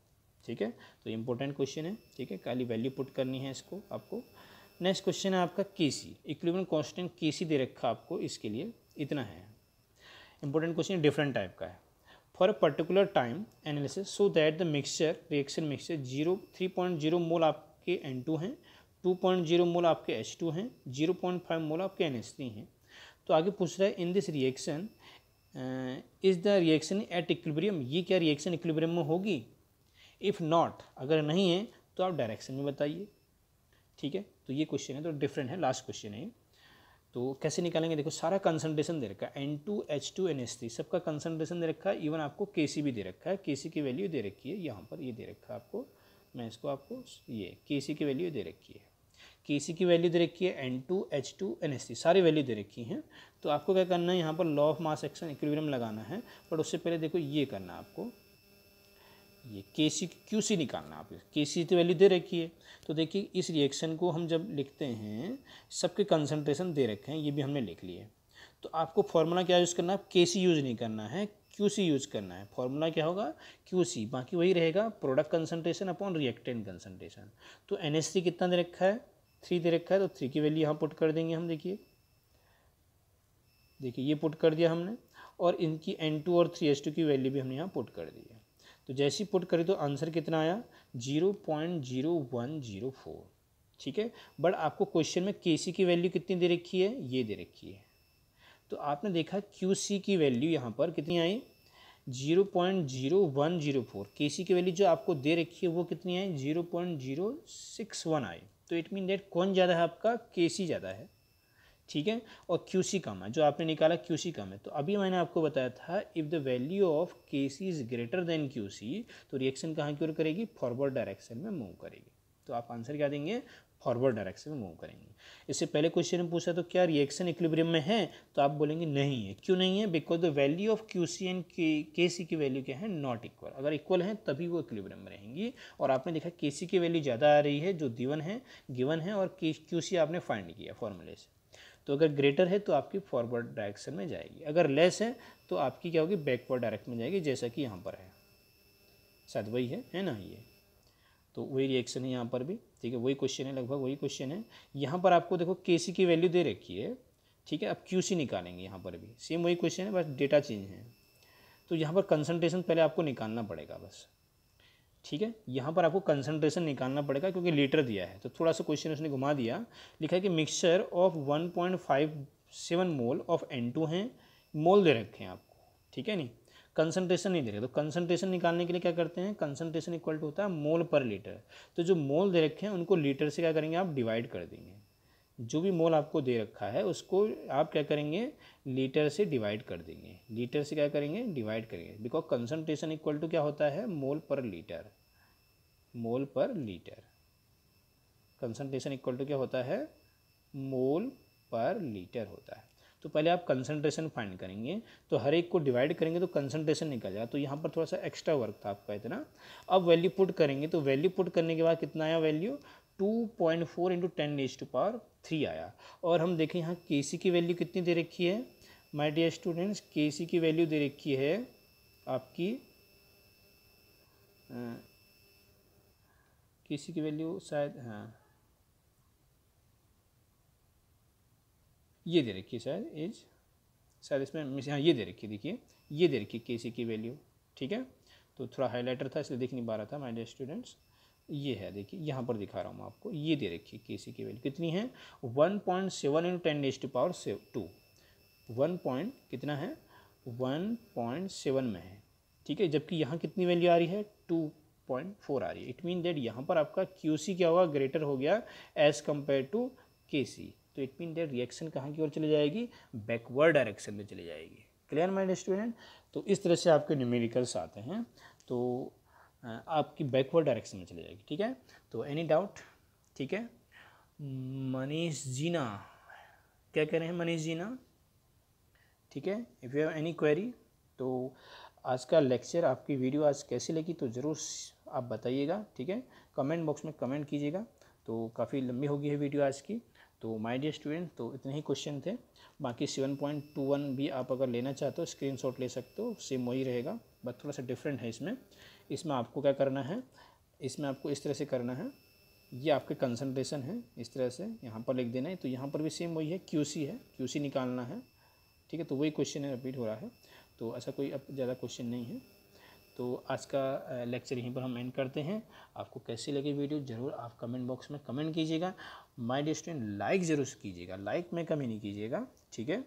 ठीक है तो इंपॉर्टेंट क्वेश्चन है ठीक है खाली वैल्यू पुट करनी है इसको आपको नेक्स्ट क्वेश्चन है आपका के सी इक्विबन कॉन्स्टेंट के सी दे रखा आपको इसके लिए इतना है इंपॉर्टेंट क्वेश्चन डिफरेंट टाइप का है for a particular time analysis so that the mixture reaction mixture zero three point zero mole आपके एन टू हैं टू पॉइंट जीरो मोल आपके एच टू हैं जीरो पॉइंट फाइव मोल आपके N H three हैं तो आगे पूछ रहा है in this reaction is the reaction at equilibrium ये क्या रिएक्शन इक्विब्रियम में होगी इफ़ नॉट अगर नहीं है तो आप डायरेक्शन में बताइए ठीक है तो ये क्वेश्चन है तो डिफरेंट है लास्ट क्वेश्चन है तो कैसे निकालेंगे देखो सारा कंसनट्रेशन दे रखा है N two H two N S three सबका कंसनट्रेशन दे रखा है इवन आपको के सी भी दे रखा है के सी की वैल्यू दे रखी है यहाँ पर ये दे रखा है आपको मैं इसको आपको ये के सी की वैल्यू दे रखी है के सी की वैल्यू दे रखी है N two H two N S three सारी वैल्यू दे रखी हैं तो आपको क्या करना है यहाँ पर law of mass action equilibrium लगाना है बट उससे पहले देखो ये करना है आपको ये के सी क्यू सी निकालना आप के सी तो वैल्यू दे रखी है तो देखिए इस रिएक्शन को हम जब लिखते हैं सबके कंसनट्रेशन दे रखे हैं ये भी हमने लिख लिए तो आपको फॉर्मूला क्या यूज़ करना है के सी यूज़ नहीं करना है क्यू सी यूज़ करना है फॉर्मूला क्या होगा क्यू सी बाकी वही रहेगा product concentration upon reactant concentration तो एन एस सी कितना दे रखा है थ्री दे रखा है तो थ्री की वैल्यू यहाँ पुट कर देंगे हम देखिए देखिए ये पुट कर दिया हमने और इनकी एन टू और थ्री एस टू की वैल्यू भी हमने यहाँ पुट कर दी है तो जैसी पुट करे तो आंसर कितना आया zero point zero one zero four ठीक है बट आपको क्वेश्चन में के सी की वैल्यू कितनी दे रखी है ये दे रखी है तो आपने देखा क्यू सी की वैल्यू यहाँ पर कितनी आई zero point zero one zero four K C की वैल्यू जो आपको दे रखी है वो कितनी आई zero point zero six one आई तो इट मीन डेट कौन ज़्यादा है आपका के सी ज़्यादा है ठीक है और क्यू सी कम है जो आपने निकाला क्यू सी कम है तो अभी मैंने आपको बताया था if the value of K C is greater than Q C तो रिएक्शन कहाँ की ओर करेगी फॉरवर्ड डायरेक्शन में मूव करेगी तो आप आंसर क्या देंगे फॉरवर्ड डायरेक्शन में मूव करेंगे इससे पहले क्वेश्चन में पूछा तो क्या रिएक्शन इक्विलिब्रियम में है तो आप बोलेंगे नहीं है क्यों नहीं है because the value of Q C and K C की वैल्यू क्या है नॉट इक्वल अगर इक्वल है तभी वो इक्विलिब्रियम में रहेंगी और आपने देखा के सी की वैल्यू ज़्यादा आ रही है जो दिवन है गिवन है और क्यू सी आपने फाइंड किया फॉर्मूले से तो अगर ग्रेटर है तो आपकी फॉरवर्ड डायरेक्शन में जाएगी अगर लेस है तो आपकी क्या होगी बैकवर्ड डायरेक्शन में जाएगी जैसा कि यहाँ पर है शायद वही है है ना ये तो वही रिएक्शन है यहाँ पर भी ठीक है वही क्वेश्चन है लगभग वही क्वेश्चन है यहाँ पर आपको देखो के की वैल्यू दे रखी है ठीक है अब क्यू निकालेंगे यहाँ पर भी सेम वही क्वेश्चन है बस डेटा चेंज है तो यहाँ पर कंसनट्रेशन पहले आपको निकालना पड़ेगा बस ठीक है यहाँ पर आपको कंसनट्रेशन निकालना पड़ेगा क्योंकि लीटर दिया है तो थोड़ा सा क्वेश्चन उसने घुमा दिया लिखा है कि mixture of 1.57 mole of N2 हैं मोल दे रखे हैं आपको ठीक है नहीं कंसनट्रेशन नहीं दे रखे तो कंसनट्रेशन निकालने के लिए क्या करते हैं कंसनट्रेशन इक्वल टू होता है मोल पर लीटर तो जो मोल दे रखे हैं उनको लीटर से क्या करेंगे आप डिवाइड कर देंगे जो भी मोल आपको दे रखा है उसको आप क्या करेंगे लीटर से डिवाइड कर देंगे लीटर से क्या करेंगे डिवाइड करेंगे बिकॉज कंसनट्रेशन इक्वल टू क्या होता है मोल पर लीटर मोल पर लीटर कंसनट्रेशन इक्वल टू क्या होता है मोल पर लीटर होता है तो पहले आप कंसनट्रेशन फाइंड करेंगे तो हर एक को डिवाइड करेंगे तो कंसनट्रेशन निकल जाएगा तो यहाँ पर थोड़ा सा एक्स्ट्रा वर्क था आपका इतना अब वैल्यू पुट करेंगे तो वैल्यू पुट करने के बाद कितना आया value 2.4 point four into ten raise to power three आया और हम देखें यहाँ के सी की वैल्यू कितनी दे रखी है माई डियर स्टूडेंट्स के सी की वैल्यू दे रखी है आपकी किसी की वैल्यू शायद हाँ ये दे रखी है शायद एज शायद इसमें मिस हाँ ये दे रखी देखिए ये दे रखी के की वैल्यू ठीक है तो थोड़ा हाईलाइटर था इसलिए देख नहीं पा रहा था माय स्टूडेंट्स ये है देखिए यहाँ पर दिखा रहा हूँ आपको ये दे रखी के सी की वैल्यू कितनी है one point seven into ten raise to power से टू वन पॉइंट कितना है वन पॉइंट सेवन में है ठीक है जबकि यहाँ कितनी वैल्यू आ रही है टू पॉइंट फोर आ रही है इट मीन दैट यहाँ पर आपका क्यू सी क्या हुआ ग्रेटर हो गया एज़ कम्पेयर टू के सी तो इट मीन दैट रिएक्शन कहाँ की ओर चली जाएगी बैकवर्ड डायरेक्शन में चली जाएगी क्लियर माइंड स्टूडेंट तो इस तरह से आपके न्यूमेरिकल्स आते हैं तो आपकी बैकवर्ड डायरेक्शन में चली जाएगी ठीक है तो एनी डाउट ठीक है मनीष जीना क्या कह रहे हैं मनीष जीना ठीक है if you have any query तो आज का लेक्चर आपकी वीडियो आज कैसी लगी तो ज़रूर आप बताइएगा ठीक है कमेंट बॉक्स में कमेंट कीजिएगा तो काफ़ी लंबी होगी है वीडियो आज की तो माय डियर स्टूडेंट तो इतने ही क्वेश्चन थे बाकी सेवन पॉइंट टू वन भी आप अगर लेना चाहते हो स्क्रीनशॉट ले सकते हो सेम वही रहेगा बस थोड़ा सा डिफरेंट है इसमें इसमें आपको क्या करना है इसमें आपको इस तरह से करना है ये आपके कंसनट्रेशन है इस तरह से यहाँ पर लिख देना है तो यहाँ पर भी सेम वही है क्यू है क्यू निकालना है ठीक है तो वही क्वेश्चन है रिपीट हो रहा है तो ऐसा कोई अब ज़्यादा क्वेश्चन नहीं है तो आज का लेक्चर यहीं पर हम एंड करते हैं आपको कैसी लगी वीडियो ज़रूर आप कमेंट बॉक्स में कमेंट कीजिएगा माय डियर स्टूडेंट लाइक ज़रूर कीजिएगा लाइक में कमी नहीं कीजिएगा ठीक है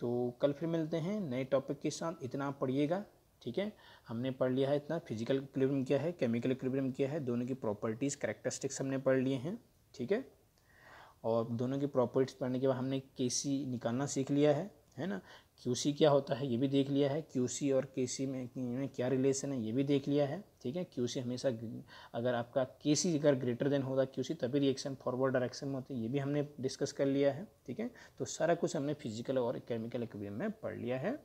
तो कल फिर मिलते हैं नए टॉपिक के साथ इतना आप पढ़िएगा ठीक है हमने पढ़ लिया है इतना फिजिकल इक्विलिब्रियम किया है केमिकल इक्विलिब्रियम किया है दोनों की प्रॉपर्टीज़ करेक्टरिस्टिक्स हमने पढ़ लिए हैं ठीक है और दोनों की प्रॉपर्टीज़ पढ़ने के बाद हमने केसी निकालना सीख लिया है है ना क्यू क्या होता है ये भी देख लिया है क्यू और के में क्या रिलेशन है ये भी देख लिया है ठीक है क्यू हमेशा अगर आपका के अगर ग्रेटर देन होगा क्यू तभी रिएक्शन फॉरवर्ड डायरेक्शन में होती है ये भी हमने डिस्कस कर लिया है ठीक है तो सारा कुछ हमने फिजिकल और केमिकल इक्विलिब्रियम में पढ़ लिया है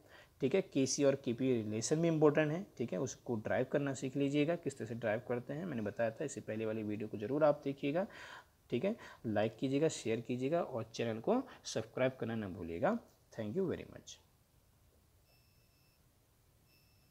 ठीक है के और के रिलेशन भी इंपॉर्टेंट है ठीक है उसको ड्राइव करना सीख लीजिएगा किस तरह से ड्राइव करते हैं मैंने बताया था इससे पहले वाली वीडियो को ज़रूर आप देखिएगा ठीक है लाइक कीजिएगा शेयर कीजिएगा और चैनल को सब्सक्राइब करना ना भूलिएगा थैंक यू वेरी मच